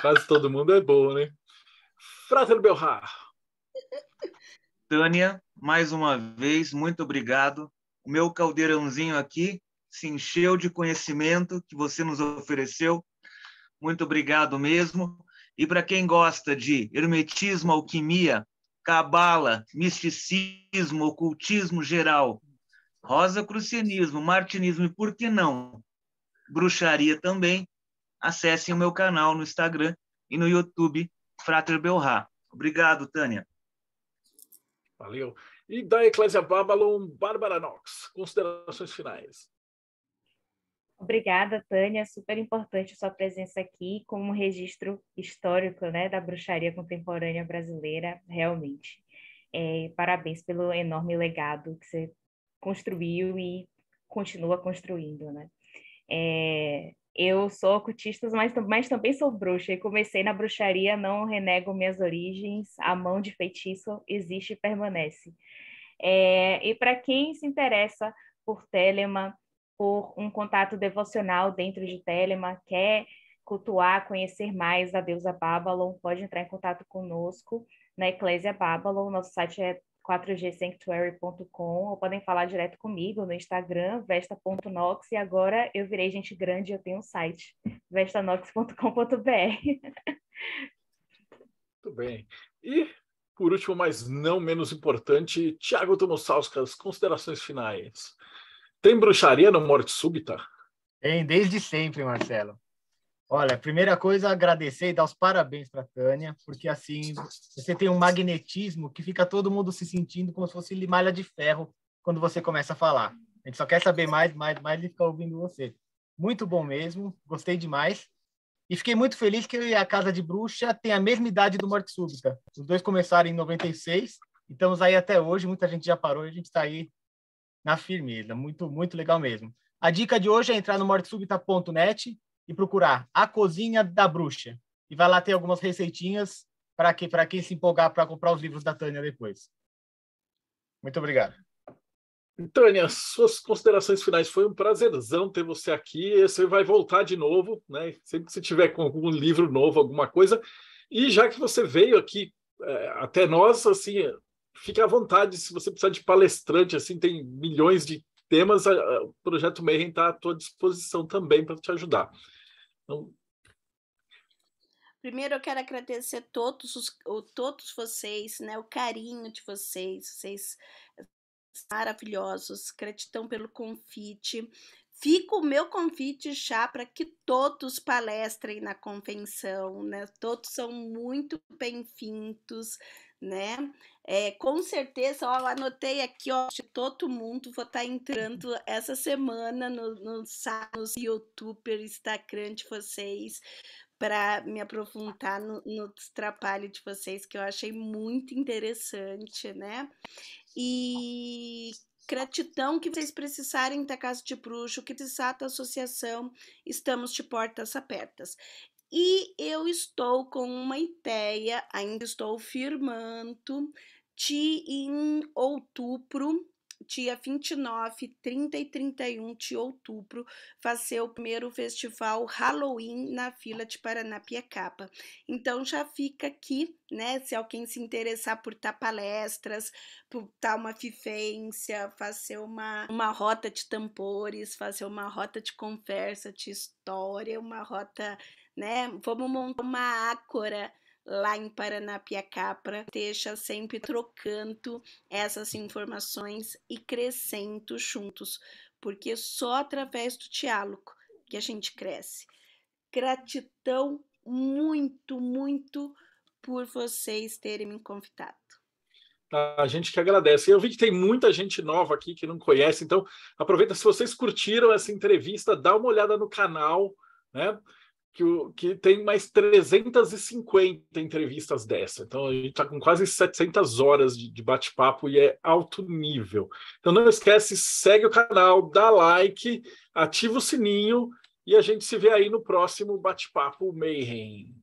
Speaker 1: Quase todo mundo é bom, né? Frater Belhar. *laughs* Tânia, mais
Speaker 4: uma vez, muito obrigado. O meu caldeirãozinho aqui se encheu de conhecimento que você nos ofereceu. Muito obrigado mesmo. E para quem gosta de hermetismo, alquimia, cabala, misticismo, ocultismo geral, rosacrucianismo, martinismo e por que não bruxaria também, acessem o meu canal no Instagram e no YouTube, Frater Belrá. Obrigado, Tânia.
Speaker 1: Valeu. E da Eclésia Babylon, Bárbara Knox, considerações finais.
Speaker 5: Obrigada, Tânia. É super importante sua presença aqui como um registro histórico né, da bruxaria contemporânea brasileira, realmente. É, parabéns pelo enorme legado que você construiu e continua construindo. Né? É, eu sou ocultista, mas, mas, também sou bruxa. E comecei na bruxaria, não renego minhas origens. A mão de feitiço existe e permanece. É, e para quem se interessa por Telemann, por um contato devocional dentro de Telema, quer cultuar, conhecer mais a deusa Babylon, pode entrar em contato conosco na Eclésia Babylon. Nosso site é 4gsanctuary.com ou podem falar direto comigo no Instagram, vesta.nox. E agora eu virei gente grande e eu tenho um site, vestanox.com.br. Muito
Speaker 1: bem. E, por último, mas não menos importante, Tiago Tomosauskas, considerações finais. Tem bruxaria no Morte Súbita?
Speaker 8: Tem, desde sempre, Marcelo. Olha, primeira coisa, agradecer e dar os parabéns para Tânia, porque assim você tem um magnetismo que fica todo mundo se sentindo como se fosse malha de ferro quando você começa a falar. A gente só quer saber mais, mais, mais e ficar ouvindo você. Muito bom mesmo, gostei demais. E fiquei muito feliz que eu e a Casa de Bruxa tem a mesma idade do Morte Súbita. Os dois começaram em 96 estamos aí até hoje, muita gente já parou e a gente está aí na firmeza. Muito, muito legal mesmo. A dica de hoje é entrar no mortesubita.net e procurar a cozinha da bruxa. E vai lá ter algumas receitinhas para que, quem se empolgar para comprar os livros da Tânia depois. Muito obrigado.
Speaker 1: Tânia, suas considerações finais. Foi um prazerzão ter você aqui. Você vai voltar de novo, né? Sempre que você tiver com algum livro novo, alguma coisa. E já que você veio aqui é, até nós, assim, fique à vontade, se você precisar de palestrante, assim, tem milhões de temas, a, a, o Projeto Mayhem está à tua disposição também para te ajudar. Então...
Speaker 9: Primeiro, eu quero agradecer todos, os, todos vocês, né, o carinho de vocês, vocês maravilhosos, gratidão pelo convite. Fica o meu convite já para que todos palestrem na convenção, né? Todos são muito bem-vindos, né? É, com certeza, ó, anotei aqui, ó, todo mundo vou estar tá entrando essa semana no, no, nos YouTube, Instagram de vocês, para me aprofundar no, no trabalho de vocês, que eu achei muito interessante, né? E gratidão que vocês precisarem da Casa de Bruxo, que precisar da associação, estamos de portas abertas. E eu estou com uma ideia, ainda estou firmando, de em outubro, dia 29, 30 e 31 de outubro, fazer o primeiro festival Halloween na fila de Paranapiacaba. Então já fica aqui, né, se alguém se interessar por dar palestras, por estar uma vivência, fazer uma, uma rota de tambores, fazer uma rota de conversa, de história, uma rota né? Vamos montar uma ácora lá em Paranapiacapra, deixa sempre trocando essas informações e crescendo juntos, porque só através do diálogo que a gente cresce. Gratidão muito, muito por vocês terem me convidado.
Speaker 1: Tá, a gente que agradece. Eu vi que tem muita gente nova aqui que não conhece, então aproveita se vocês curtiram essa entrevista, dá uma olhada no canal, né? que, que tem mais 350 entrevistas dessa. Então a gente está com quase 700 horas de, de bate-papo e é alto nível. Então não esquece, segue o canal, dá like, ativa o sininho e a gente se vê aí no próximo bate-papo Mayhem.